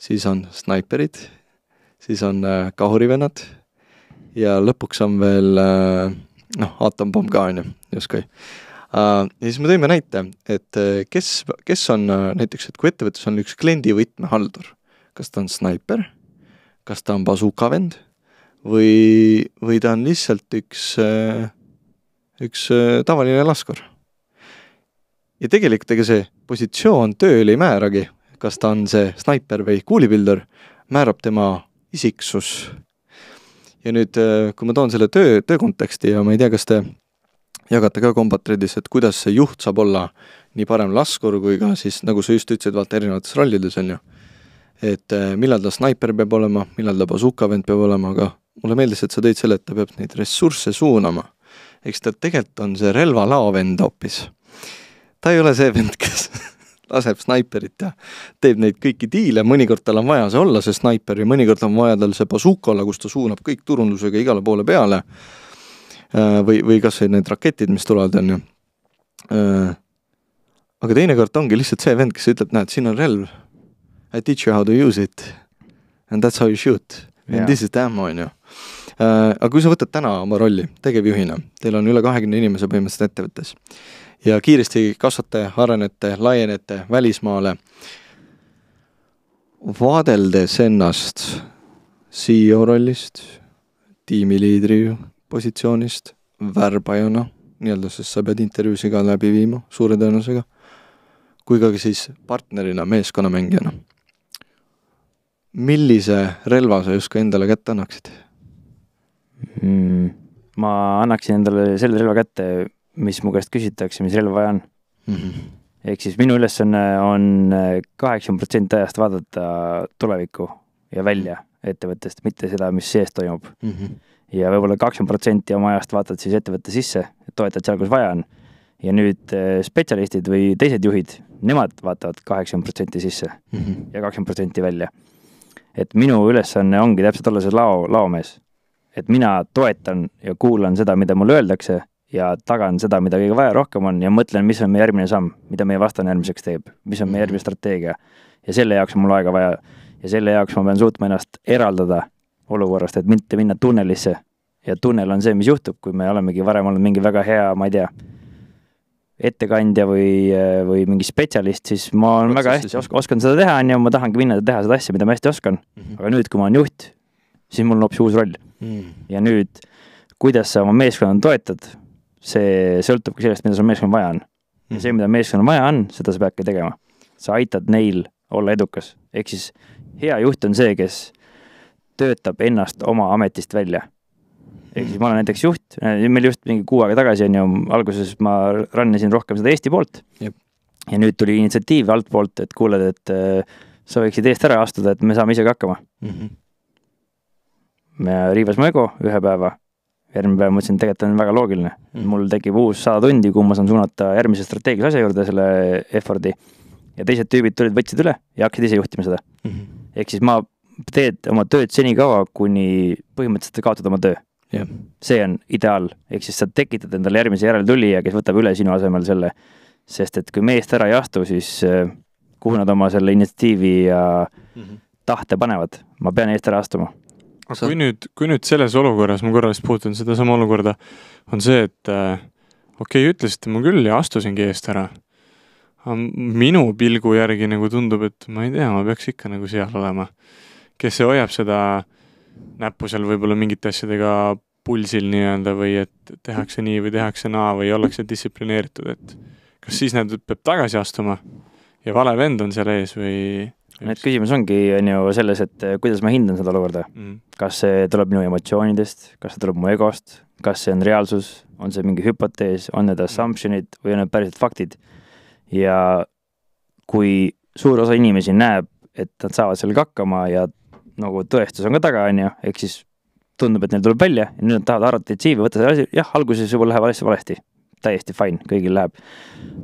siis on snaiperid, siis on kahurivennad ja lõpuks on veel noh, aatompomm ka, on ju, justkui ja siis me tõime näite, et kes, kes on näiteks, et kui ettevõttes on üks kliendi võtmehaldur, kas ta on snaiper kas ta on bazooka vend või, või ta on lihtsalt üks, äh, üks äh, tavaline laskur. ja tegelikult ega see positsioon tööl ei määragi, kas ta on see snaiper või kuulipildur, määrab tema isiksus. ja nüüd, äh, kui ma toon selle töö, töö konteksti ja ma ei tea, kas te jagate ka kombatreidis, et kuidas see juht saab olla nii parem laskur kui ka siis, nagu sa just ütlesid, vaata erinevates rollides, on ju et äh, millal ta snaiper peab olema, millal ta bazooka vend peab olema, aga mulle meeldis, et sa tõid selle, et ta peab neid ressursse suunama. eks ta tegelikult on see relvalao vend hoopis. ta ei ole see vend, kes laseb snaiperit ja teeb neid kõiki diile, mõnikord tal on vaja see olla, see snaiper, ja mõnikord on vaja tal see bazooka olla, kus ta suunab kõik turundusega igale poole peale, äh, või, või kas või need raketid, mis tulevad, on ju. Äh, aga teinekord ongi lihtsalt see vend, kes ütleb, näed, siin on relv, I teach you how to use it and that's how you shoot and yeah. this is the ammo, on ju. Äh, aga kui sa võtad täna oma rolli tegevjuhina, teil on üle kahekümne inimese põhimõtteliselt ettevõttes ja kiiresti kasvate, arenete, laienete välismaale, vaadeldes ennast CEO rollist, tiimiliidri positsioonist, värbajana, nii-öelda, sest sa pead intervjuusid ka läbi viima suure tõenäosusega, kui ka siis partnerina, meeskonnamängijana millise relva sa justkui
endale kätte annaksid mm,? ma annaksin endale selle relva kätte, mis mu käest küsitakse, mis relva vaja on mm. -hmm. ehk siis minu ülesanne on eh, kaheksakümmend protsenti ajast vaadata tulevikku ja välja ettevõttest, mitte seda, mis sees toimub mm. -hmm. ja võib-olla kakskümmend protsenti oma ajast vaatad siis ettevõtte sisse, toetad seal, kus vaja on. ja nüüd eh, spetsialistid või teised juhid, nemad vaatavad kaheksakümmend protsenti sisse mm -hmm. ja kakskümmend protsenti välja et minu ülesanne ongi täpselt olla see lao, laomees. et mina toetan ja kuulan seda, mida mulle öeldakse ja tagan seda, mida kõige vaja rohkem on ja mõtlen, mis on meie järgmine samm, mida meie vastane järgmiseks teeb, mis on meie järgmine mhm. strateegia. ja selle jaoks on mul aega vaja ja selle jaoks ma pean suutma ennast eraldada olukorrast, et mitte minna tunnelisse. ja tunnel on see, mis juhtub, kui me olemegi varem olnud mingi väga hea, ma ei tea ettekandja või, või mingi spetsialist, siis ma olen väga hästi oskan, oskan seda teha, onju, ma tahangi minna teha seda asja, mida ma hästi oskan mm. -hmm. aga nüüd, kui ma olen juht, siis mul on hoopis uus roll mm. -hmm. ja nüüd, kuidas sa oma meeskonda toetad, see sõltubki sellest, mida sul meeskonnal vaja on. ja see, mhm. mida meeskonnal vaja on, seda sa peadki tegema. sa aitad neil olla edukas, ehk siis hea juht on see, kes töötab ennast oma ametist välja ehk siis ma olen näiteks juht, meil just mingi kuu aega tagasi on ju, alguses ma run isin rohkem seda Eesti poolt. ja nüüd tuli initsiatiiv altpoolt, et kuuled, et äh, sa võiksid eest ära astuda, et me saame ise ka hakkama mm. -hmm. me Riivas mu ego ühe päeva, järgmine päev mõtlesin, et tegelikult on väga loogiline mm, -hmm. mul tekib uus sada tundi, kuhu ma saan suunata järgmise strateegilise asja juurde selle effort'i. ja teised tüübid tulid, võtsid üle ja hakkasid ise juhtima seda mm. -hmm. ehk siis ma teed oma tööd senikaua, kuni põhimõtteliselt kaotad oma töö jah, see on ideaal, ehk siis sa tekitad endale järgmise järeltulija, kes võtab üle sinu asemel selle, sest et kui meest ära ei astu, siis äh, kuhu nad oma selle initsiatiivi ja mm -hmm. tahte panevad, ma pean eest ära astuma.
aga kui nüüd, kui nüüd selles olukorras, ma korra vist puutusin sedasama olukorda, on see, et äh, okei okay,, ütlesite mu küll ja astusingi eest ära. aga minu pilgu järgi nagu tundub, et ma ei tea, ma peaks ikka nagu seal olema. kes see hoiab seda äh, näppu seal võib-olla mingite asjadega pulsil nii-öelda või et tehakse nii või tehakse naa või ollakse distsiplineeritud, et kas siis nüüd peab tagasi astuma ja vale
vend on seal ees või? et küsimus ongi, on ju, selles, et eh, kuidas ma hindan seda olukorda mm.. kas see tuleb minu emotsioonidest, kas see tuleb mu egost, kas see on reaalsus, on see mingi hüpotees, on need assumption'id või on need päriselt faktid? ja kui suur osa inimesi näeb, et nad saavad sellega hakkama ja nagu tõestus on ka taga, on ju, ehk siis tundub, et neil tuleb välja ja nüüd nad tahavad arvata detsiivi, võtta selle asi, jah, alguses juba läheb asja valesti, täiesti fine, kõigil läheb.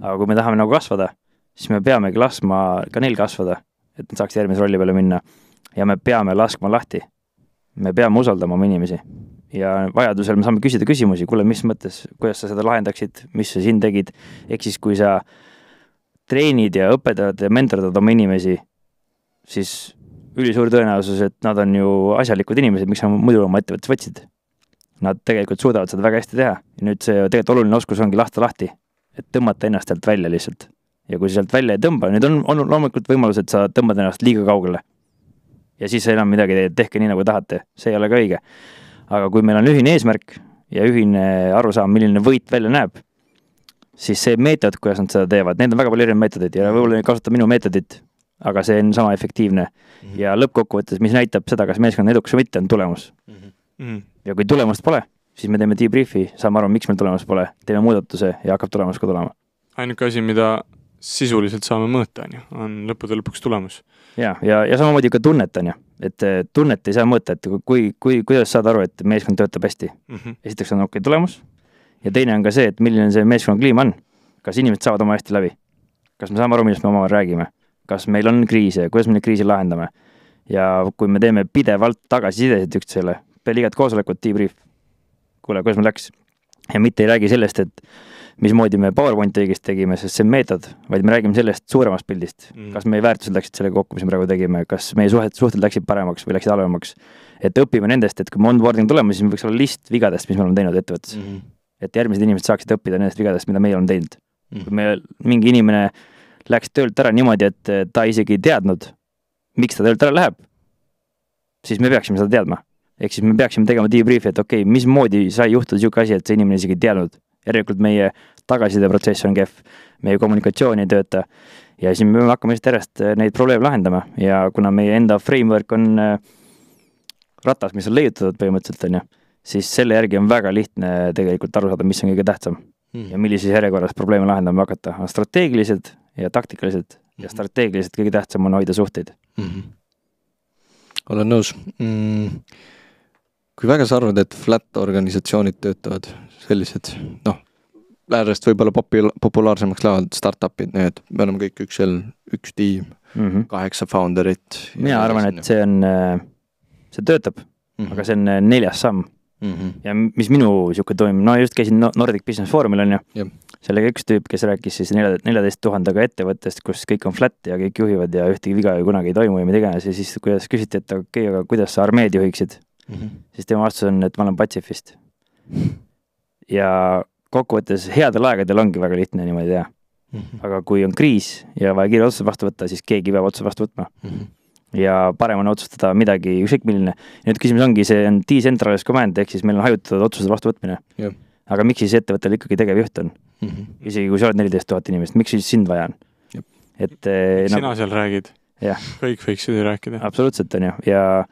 aga kui me tahame nagu kasvada, siis me peamegi laskma ka neil kasvada, et nad saaksid järgmise rolli peale minna. ja me peame laskma lahti. me peame usaldama oma inimesi ja vajadusel me saame küsida küsimusi, kuule, mis mõttes, kuidas sa seda lahendaksid, mis sa siin tegid, ehk siis kui sa treenid ja õpetad ja mentordad oma inimesi, siis ülisuur tõenäosus, et nad on ju asjalikud inimesed, miks nad muidu oma ettevõttes võtsid. Nad tegelikult suudavad seda väga hästi teha ja nüüd see tegelikult oluline oskus ongi lahta lahti, et tõmmata ennast sealt välja lihtsalt. ja kui sa sealt välja ei tõmba, nüüd on, on loomulikult võimalus, et sa tõmbad ennast liiga kaugele. ja siis enam midagi ei tee, tehke nii, nagu tahate, see ei ole ka õige. aga kui meil on ühine eesmärk ja ühine arusaam, milline võit välja näeb, siis see meetod, kuidas nad seda teevad, neid on väga palju erinevaid meetodeid ja võib-olla kasutad minu meetodit, aga see on sama efektiivne mm -hmm. ja lõppkokkuvõttes, mis näitab seda, kas meeskond on edukas või mitte, on tulemus mm. -hmm. ja kui tulemust pole, siis me teeme debrief'i, saame aru, miks meil tulemus pole, teeme muudatuse ja hakkab tulemus ka tulema.
ainuke asi, mida sisuliselt saame mõõta, on ju, on lõppude lõpuks tulemus.
ja, ja, ja samamoodi ka tunnet, on ju, et eh, tunnet ei saa mõõta, et kui, kui, kuidas saad aru, et meeskond töötab hästi
mm. -hmm. esiteks
on okei okay, tulemus ja teine on ka see, et milline see meeskonna kliima on. kas inimesed saavad oma hästi läbi? kas me saame aru, millest me omavahel räägime? kas meil on kriise ja kuidas me neid kriise lahendame. ja kui me teeme pidevalt tagasisidesid üksteisele, peale igat koosolekut debrief, kuule, kuidas meil läks? ja mitte ei räägi sellest, et mismoodi me PowerPointi õigesti tegime, sest see on meetod, vaid me räägime sellest suuremast pildist mm.. kas meie väärtused läksid sellega kokku, mis me praegu tegime, kas meie suhet, suhted läksid paremaks või läksid halvemaks. et õpime nendest, et kui me onboarding tuleme, siis meil võiks olla list vigadest, mis me oleme teinud ettevõttes mm. -hmm. et järgmised inimesed saaksid õppida nendest vigadest, mida meie oleme teinud mm. -hmm. kui me, mingi inimene äh, läks töölt ära niimoodi, et ta isegi ei teadnud, miks ta töölt ära läheb, siis me peaksime seda teadma. ehk siis me peaksime tegema debrief'i, et okei okay,, mismoodi sai juhtuda niisugune asi, et see inimene isegi ei teadnud. järelikult meie tagasisideprotsess on kehv, meie kommunikatsioon ei tööta ja siis me peame hakkama just järjest eh, neid probleeme lahendama ja kuna meie enda framework on eh, ratas, mis on leiutatud põhimõtteliselt, on ju, siis selle järgi on väga lihtne tegelikult aru saada, mis on kõige tähtsam mm. ja millises järjekorras probleeme lahendama hakata, strateegilised ja taktikaliselt mm -hmm. ja mhm. strateegiliselt kõige tähtsam on hoida suhteid mm. -hmm. olen nõus mm.
kui väga sa arvad, et flat organisatsioonid töötavad, sellised noh, läänest võib-olla popi-, populaarsemaks lähevad startup'id, need, me oleme kõik üks sel, üks
tiim mm, -hmm. kaheksa founder'it. mina arvan, et see on, äh, see töötab mm, -hmm. aga see on äh, neljas samm mm. -hmm. ja mis minu niisugune toimib, no just käisin Nordic Business Forumil, on ju sellega üks tüüp, kes rääkis siis nelja, neljateist tuhandega ettevõttest, kus kõik on flat ja kõik juhivad ja ühtegi viga ju kunagi ei toimu ja mida iganes ja siis kuidas küsiti, et okei okay,, aga kuidas sa armeed juhiksid mm, -hmm. siis tema vastus on, et ma olen patsifist. ja kokkuvõttes headel aegadel ongi väga lihtne niimoodi teha mm. -hmm. aga kui on kriis ja vaja kiire otsus vastu võtta, siis keegi peab otsuse vastu võtma mm. -hmm ja parem on otsustada midagi, ükskõik milline. nüüd küsimus ongi, see on decentralized command ehk siis meil on hajutatud otsuse vastuvõtmine yeah aga miks siis ettevõttel ikkagi tegevjuht on mm? -hmm. isegi kui sa oled neliteist tuhat inimest, miks siis sind vaja on? et eh, sina
no, seal räägid.
kõik võiksid ju rääkida. absoluutselt, on ju, ja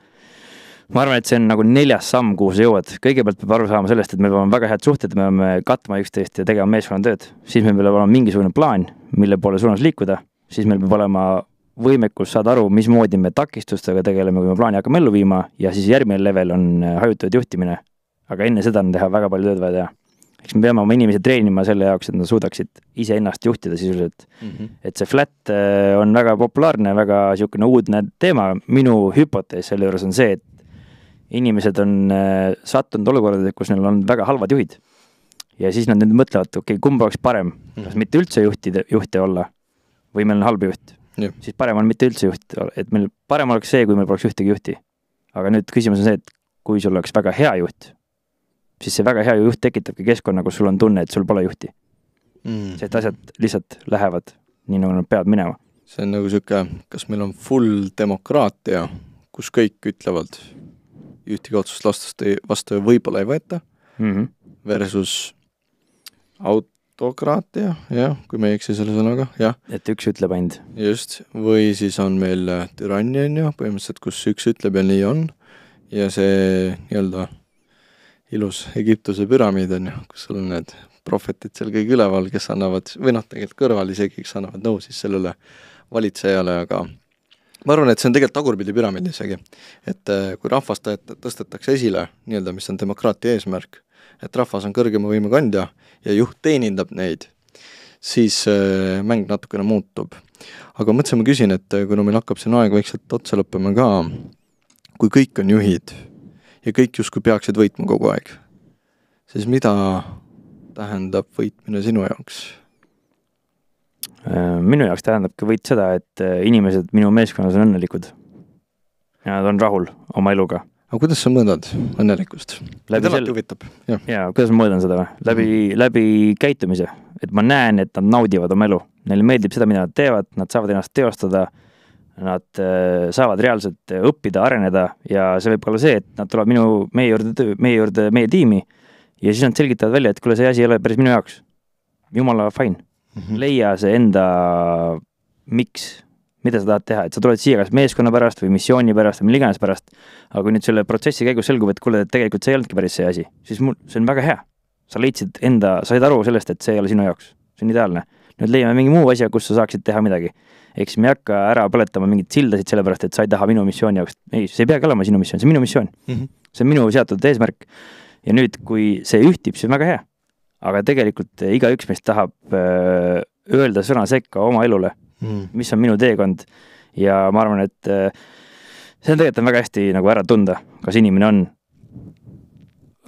ma arvan, et see on nagu neljas samm, kuhu sa jõuad. kõigepealt peab aru saama sellest, et meil on väga head suhted, me peame katma üksteist ja tegema meeskonnatööd. siis meil peab olema mingisugune plaan, mille poole suunas liikuda, siis meil peab olema võimekus saada aru, mismoodi me takistustega tegeleme, kui me plaani hakkame ellu viima ja siis järgmine level on eh, hajutatud juhtimine. aga enne seda on teha väga palju tööd vaja teha eks me peame oma inimesi treenima selle jaoks, et nad suudaksid iseennast juhtida sisuliselt mm. -hmm. et see flat äh, on väga populaarne, väga niisugune uudne teema, minu hüpotees selle juures on see, et inimesed on äh, sattunud olukordadega, kus neil on väga halvad juhid. ja siis nad nüüd mõtlevad, okei okay,, kumb oleks parem mm, -hmm. kas mhm. mitte üldse juhtida, juhte olla või meil on halb juht yeah.. siis parem on mitte üldse juht, et meil parem oleks see, kui meil poleks ühtegi juhti. aga nüüd küsimus on see, et kui sul oleks väga hea juht siis see väga hea juht tekitabki keskkonna, kus sul on tunne, et sul pole juhti mm.. see, et asjad lihtsalt lähevad nii, nagu nad peavad minema. see on
nagu niisugune, kas meil on full demokraatia, kus kõik ütlevad, ühtegi otsust lastest ei, vastu võib-olla ei võeta mm, -hmm. versus autokraatia, jah, kui ma ei eksi selle sõnaga, jah. et üks ütleb ainult. just, või siis on meil äh, türannia, on ju, põhimõtteliselt, kus üks ütleb ja nii on, ja see nii-öelda ilus Egiptuse püramiid on ju, kus sul on need prohvetid seal kõik üleval, kes annavad, või noh, tegelikult kõrval isegi, kes annavad nõu siis sellele valitsejale, aga ma arvan, et see on tegelikult tagurpidi püramiid isegi. et eh, kui rahvast tõstetakse esile, nii-öelda, mis on demokraatia eesmärk, et rahvas on kõrgema võimu kandja ja juht teenindab neid, siis eh, mäng natukene muutub. aga mõtlesin, ma küsin, et eh, kuna meil hakkab siin aeg vaikselt otsa lõppema ka, kui kõik on juhid ja kõik justkui peaksid võitma kogu aeg, siis mida tähendab
võitmine sinu jaoks? Äh, minu jaoks tähendabki võit seda, et äh, inimesed minu meeskonnas on õnnelikud. ja nad on rahul oma eluga. aga kuidas sa mõõdad õnnelikkust? mind alati huvitab. jaa, kuidas ma mõõdan seda või? läbi mm., läbi käitumise, et ma näen, et nad naudivad oma elu, neile meeldib seda, mida nad teevad, nad saavad ennast teostada Nad äh, saavad reaalselt äh, õppida, areneda ja see võib olla see, et nad tulevad minu, meie juurde, meie juurde, meie tiimi ja siis nad selgitavad välja, et kuule, see asi ei ole päris minu jaoks. jumala fine mm, -hmm. leia see enda miks, mida sa tahad teha, et sa tuled siia kas meeskonna pärast või missiooni pärast või mille iganes pärast. aga kui nüüd selle protsessi käigus selgub, et kuule, et tegelikult see ei olnudki päris see asi, siis mul, see on väga hea. sa leidsid enda, said aru sellest, et see ei ole sinu jaoks, see on ideaalne. nüüd leiame mingi muu asja, kus sa saaksid teha midagi ehk siis ma ei hakka ära põletama mingeid sildasid, sellepärast et sa ei taha minu missiooni jaoks, ei, see ei peagi olema sinu missioon, see on minu missioon mm. -hmm. see on minu seatud eesmärk. ja nüüd, kui see ühtib, siis on väga hea. aga tegelikult igaüks meist tahab öö, äh, öelda sõna sekka oma elule mm, -hmm. mis on minu teekond ja ma arvan, et öö, äh, see on tegelikult on väga hästi nagu ära tunda, kas inimene on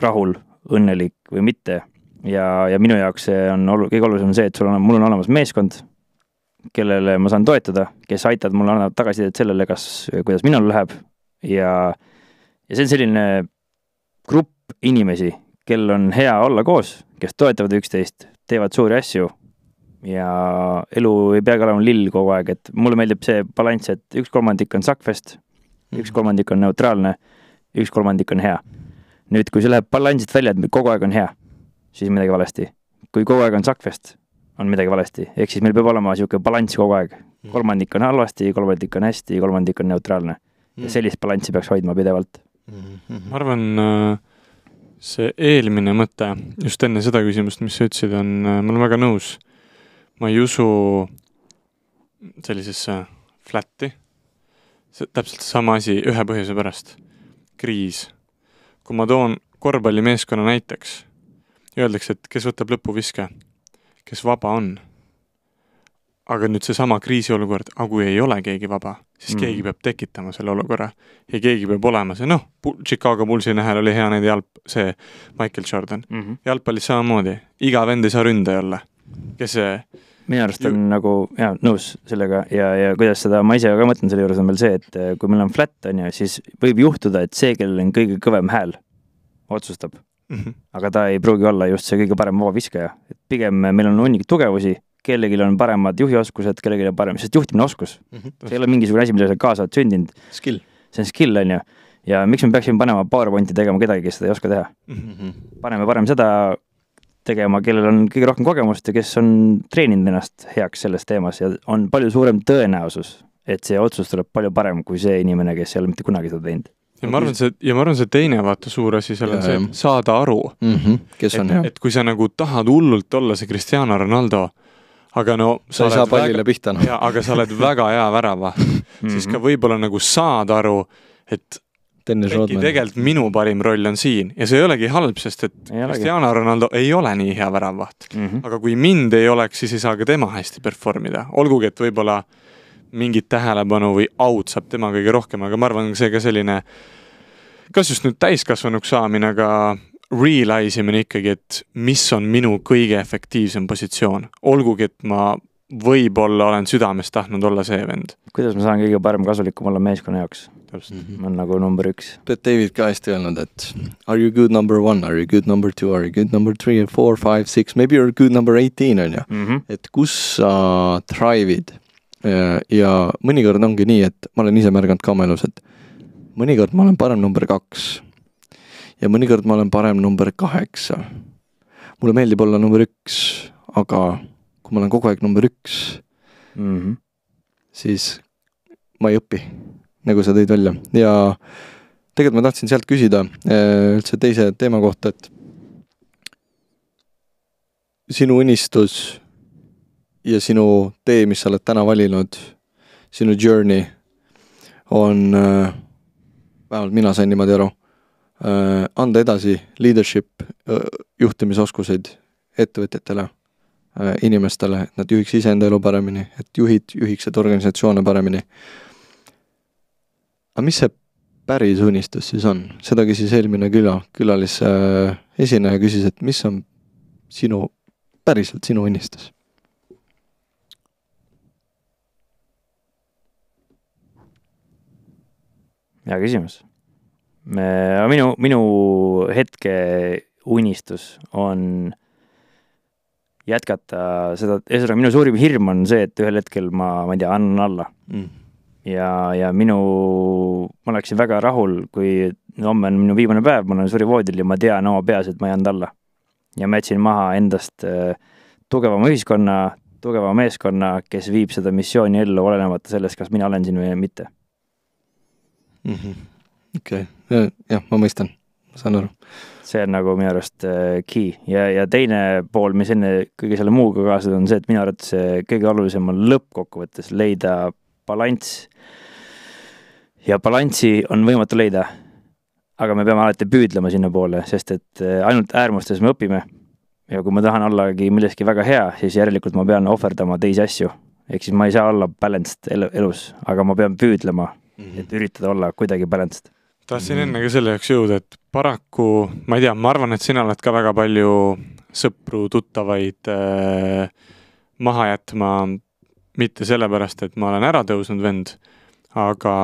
rahul, õnnelik või mitte ja, ja minu jaoks see on olu-, kõige olulisem on see, et sul on, mul on olemas meeskond kellele ma saan toetada, kes aitavad mulle, annavad tagasisidet sellele, kas, kuidas minul läheb ja, ja see on selline grupp inimesi, kel on hea olla koos, kes toetavad üksteist, teevad suuri asju ja elu ei peagi olema lill kogu aeg, et mulle meeldib see balanss, et üks kolmandik on Suckfest, üks mhm. kolmandik on neutraalne, üks kolmandik on hea. nüüd, kui see läheb balansist välja, et kogu aeg on hea, siis midagi valesti. kui kogu aeg on Suckfest, on midagi valesti, ehk siis meil peab olema niisugune balanss kogu aeg. Mm. kolmandik on halvasti, kolmandik on hästi, kolmandik on neutraalne mm.. ja sellist balanssi peaks hoidma pidevalt
mm. -hmm. ma arvan, äh, see eelmine mõte, just enne seda küsimust, mis sa ütlesid, on, äh, ma olen väga nõus. ma ei usu sellisesse flat'i, see täpselt sama asi ühe põhjuse pärast, kriis. kui ma toon korvpallimeeskonna näiteks, öeldakse, et kes võtab lõpuviske kes vaba on. aga nüüd seesama kriisiolukord, aga kui ei ole keegi vaba, siis mm. keegi peab tekitama selle olukorra ja keegi peab olema see, noh, Chicago Bullsi nähel oli hea nende jalg, see Michael Jordan mm. -hmm. jalgpallis samamoodi, iga vend ei
saa ründaja olla, kes see minu arust on Ju... nagu jaa, nõus sellega ja, ja kuidas seda, ma ise ka mõtlen selle juures on veel see, et eh, kui meil on flat, on ju, siis võib juhtuda, et see, kellel on kõige kõvem hääl, otsustab mm. -hmm. aga ta ei pruugi olla just see kõige parem vabaviskaja, et pigem meil on hunnik tugevusi, kellelgi on paremad juhioskused, kellelgi on parem, sest juhtimine oskus mm. -hmm. see ei ole mingisugune asi, mille sa kaasa oled sündinud. see on skill, on ju. ja miks me peaksime panema PowerPointi tegema kedagi, kes seda ei oska teha mm? -hmm. paneme parem seda tegema, kellel on kõige rohkem kogemust ja kes on treeninud ennast heaks selles teemas ja on palju suurem tõenäosus, et see otsus tuleb palju parem kui see inimene, kes ei ole mitte kunagi seda teinud
ja ma arvan, see, ja ma arvan, see teine vaata suur asi seal on see, et saada aru
mm. -hmm. kes on et, hea. et
kui sa nagu tahad hullult olla see Cristiano Ronaldo, aga no sa, sa ei saa pallile väga, pihta noh. jaa, aga sa oled väga hea värava mm, -hmm. siis ka mhm. võib-olla nagu saad aru, et äkki tegelikult minu parim roll on siin ja see ei olegi halb, sest et Cristiano Ronaldo ei ole nii hea väravvaht mm. -hmm. aga kui mind ei oleks, siis ei saa ka tema hästi perform ida, olgugi et võib-olla äh, mingit tähelepanu või aud saab tema kõige rohkem, aga ma arvan, see ka selline, kas just nüüd täiskasvanuks saamine, aga realize imine ikkagi, et mis on minu kõige efektiivsem positsioon, olgugi et ma võib-olla olen südames tahtnud olla see vend.
kuidas ma saan kõige parem kasulikum olla meeskonna jaoks? täpselt mm. -hmm. on nagu number üks. Pet David ka hästi
öelnud, et are you good number one, are you good number two, are you good number three, four, five, six, maybe you are good number eighteen, on ju. Mhm. et kus sa uh, thrive'id Äh, ja mõnikord ongi nii, et ma olen ise märganud ka oma elus, et mõnikord ma olen parem number kaks. ja mõnikord ma olen parem number kaheksa. mulle meeldib olla number üks, aga kui ma olen kogu aeg number üks mm, -hmm. siis ma ei õpi, nagu sa tõid välja ja tegelikult ma tahtsin sealt küsida äh, üldse teise teema kohta, et sinu unistus ja sinu tee, mis sa oled täna valinud, sinu journey on äh,, vähemalt mina sain niimoodi aru äh,, anda edasi leadership äh,, juhtimisoskuseid ettevõtjatele äh,, inimestele, et nad juhiks iseenda elu paremini, et juhid juhiksid organisatsioone paremini. aga mis see päris unistus siis on, seda küsis eelmine küla, külalis äh, esineja küsis, et mis on sinu, päriselt sinu unistus?
hea küsimus. minu, minu hetke unistus on jätkata seda, ühesõnaga minu suurim hirm on see, et ühel hetkel ma, ma ei tea, annan alla mm. ja, ja minu, ma oleksin väga rahul, kui homme on minu viimane päev, ma olen surivoodil ja ma tean oma peas, et ma ei andnud alla. ja ma jätsin maha endast äh, tugevama ühiskonna, tugeva meeskonna, kes viib seda missiooni ellu, olenemata sellest, kas mina olen siin või mitte Mhm. okei, jah, ma mõistan, ma saan aru. see on nagu minu arust äh, key ja, ja teine pool, mis enne kõige selle muuga kaasas on see, et minu arvates äh, kõige olulisem on lõppkokkuvõttes leida balanss. ja balanssi on võimatu leida. aga me peame alati püüdlema sinnapoole, sest et äh, ainult äärmustes me õpime. ja kui ma tahan ollagi milleski väga hea, siis järelikult ma pean ohverdama teisi asju. ehk siis ma ei saa olla balanced elus, aga ma pean püüdlema mm, -hmm. et üritada olla kuidagi balanced.
tahtsin mm -hmm. enne ka selle jaoks jõuda, et paraku, ma ei tea, ma arvan, et sina oled ka väga palju sõpru, tuttavaid äh, maha jätma, mitte sellepärast, et ma olen ära tõusnud vend, aga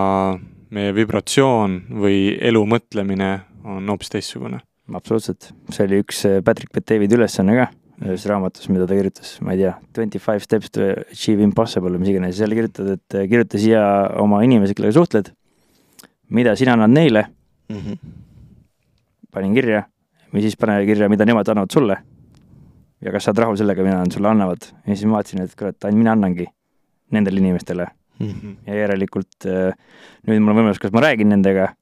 meie vibratsioon või elu mõtlemine
on hoopis teistsugune. absoluutselt, see oli üks äh, Patrick Betevid ülesanne ka ühes raamatus, mida ta kirjutas, ma ei tea, Twenty Five Steps to Achieve Impossible või mis iganes, seal kirjutad, et äh, kirjuta siia oma inimesi, kellega suhtled, mida sina annad neile mm. -hmm. panin kirja, või siis pane kirja, mida nemad annavad sulle. ja kas sa oled rahul sellega, mida nad sulle annavad ja siis ma vaatasin, et kurat, ainult mina annangi nendele inimestele mm. -hmm. ja järelikult äh, nüüd mul on võimalus, kas ma räägin nendega,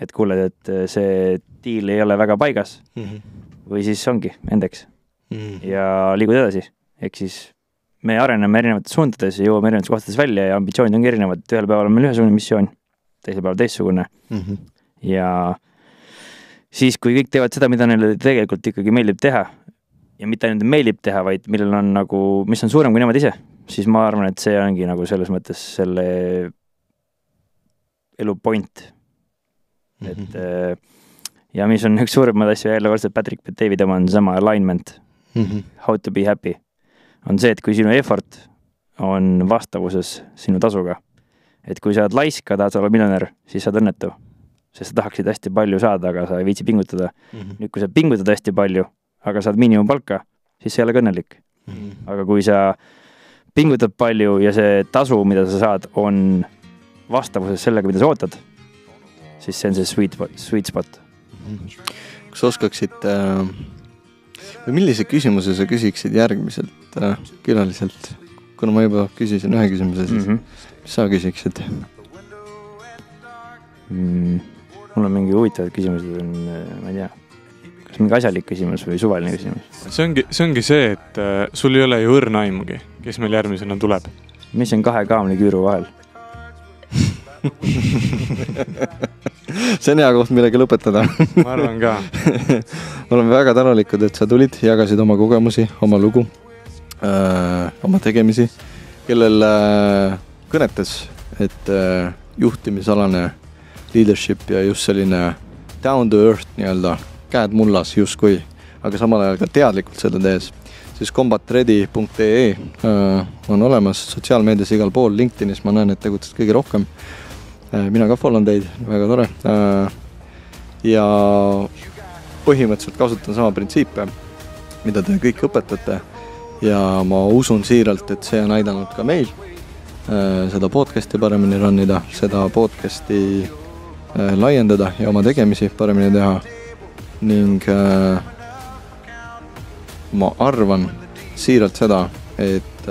et kuule, et äh, see diil ei ole väga paigas
mm. -hmm.
või siis ongi endeks mm. ja liigud edasi, ehk siis me areneme erinevates suundades ja jõuame erinevates kohtades välja ja ambitsioonid ongi erinevad, ühel päeval on meil ühesugune missioon, teisel päeval teistsugune mm. -hmm. ja siis, kui kõik teevad seda, mida neile tegelikult ikkagi meeldib teha ja mitte ainult meeldib teha, vaid millel on nagu, mis on suurem kui nemad ise, siis ma arvan, et see ongi nagu selles mõttes selle elu point. et mm -hmm. ja mis on üks suuremaid asju, jälle kordselt Patrick David oma on seesama alignment mm -hmm. How to be happy on see, et kui sinu effort on vastavuses sinu tasuga, et kui sa oled laisk ja tahad sa olla miljonär, siis sa oled õnnetu, sest sa tahaksid hästi palju saada, aga sa ei viitsi pingutada mm. -hmm. nüüd, kui sa pingutad hästi palju, aga saad miinimumpalka, siis sa ei ole ka õnnelik mm. -hmm. aga kui sa pingutad palju ja see tasu, mida sa saad, on vastavuses sellega, mida sa ootad, siis see on see sweet, sweet spot mm. -hmm. kas oskaksid äh või millise küsimuse sa küsiksid
järgmiselt äh, külaliselt? kuna ma juba küsisin ühe küsimuse, siis mm -hmm. mis sa
küsiksid mm,? mul on mingi huvitavad küsimused, mm, ma ei tea kas mingi asjalik küsimus või suvaline küsimus?
see ongi, see ongi see, et äh, sul ei ole ju õrna aimugi, kes meil järgmisena tuleb.
mis on kahe kaamli küüru vahel
see on hea koht, millega lõpetada ma arvan ka oleme väga tänulikud, et sa tulid, jagasid oma kogemusi, oma lugu, äh, oma tegemisi, kellel öö, äh, kõnetas, et öö, äh, juhtimisalane leadership ja just selline down to earth nii-öelda, käed mullas justkui, aga samal ajal ka teadlikult seda tehes siis combatready.ee on olemas sotsiaalmeedias igal pool, LinkedInis ma näen, et tegutsed kõige rohkem Äh, mina ka follow n teid, väga tore. Äh, ja põhimõtteliselt kasutan sama printsiipe, mida te kõik õpetate. ja ma usun siiralt, et see on aidanud ka meil äh, seda podcast'i paremini run ida, seda podcast'i laiendada ja oma tegemisi paremini teha. ning ma arvan siiralt seda, et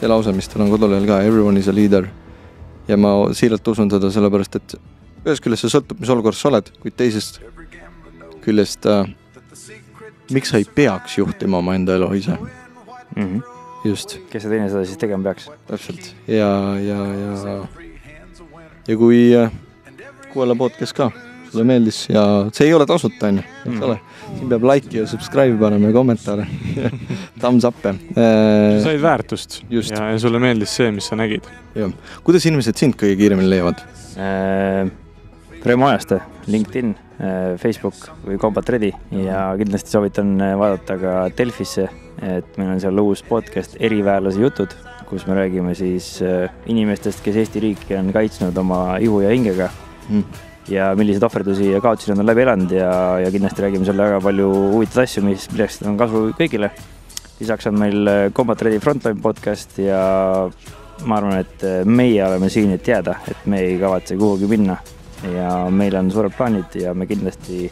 see lause, mis tal on kodulehel ka, everyone is a leader ja ma siiralt usun seda, sellepärast et ühest küljest see sõltub, mis olukorras sa oled, kuid teisest küljest äh, miks sa ei peaks juhtima omaenda elu ise mm.
-hmm. just. kes see teine seda siis tegema peaks? täpselt
ja, ja, ja, ja kui äh,, kui olla podcast ka
sulle meeldis ja
see ei ole tasuta, onju, eks mm. ole. siin peab like'i ja subscribe'i panema ja kommentaare Thumbs up'e äh,. sa said
väärtust Just.
ja, ja sulle meeldis see, mis sa nägid. jah, kuidas
inimesed sind kõige kiiremini leiavad äh,? Reemo Ajaste, LinkedIn äh,, Facebook või Combat Ready ja kindlasti soovitan äh, vaadata ka Delfisse, et meil on seal uus podcast Eriväelase jutud kus me räägime siis äh, inimestest, kes Eesti riiki on kaitsnud oma ihu ja hingega mm ja milliseid ohverdusi ja kaotusi nad on läbi elanud ja, ja kindlasti räägime seal väga palju huvitavaid asju, mis, millest on kasu kõigile. lisaks on meil äh, Combat Ready Frontline podcast ja ma arvan, et äh, meie oleme siin, et jääda, et me ei kavatse kuhugi minna ja meil on suured plaanid ja me kindlasti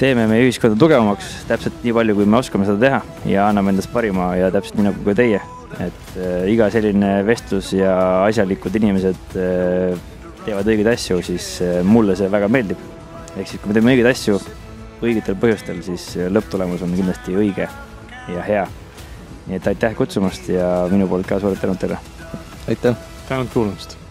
teeme meie ühiskonda tugevamaks täpselt nii palju, kui me oskame seda teha ja anname endast parima ja täpselt nii nagu ka teie, et äh, iga selline vestlus ja asjalikud inimesed äh, teevad õigeid asju, siis eh, mulle see väga meeldib. ehk siis, kui me teeme õigeid asju õigetel põhjustel, siis eh, lõpptulemus on kindlasti õige ja hea. nii et aitäh kutsumast ja minu poolt ka suured tänud teile. aitäh.
tänud kuulamast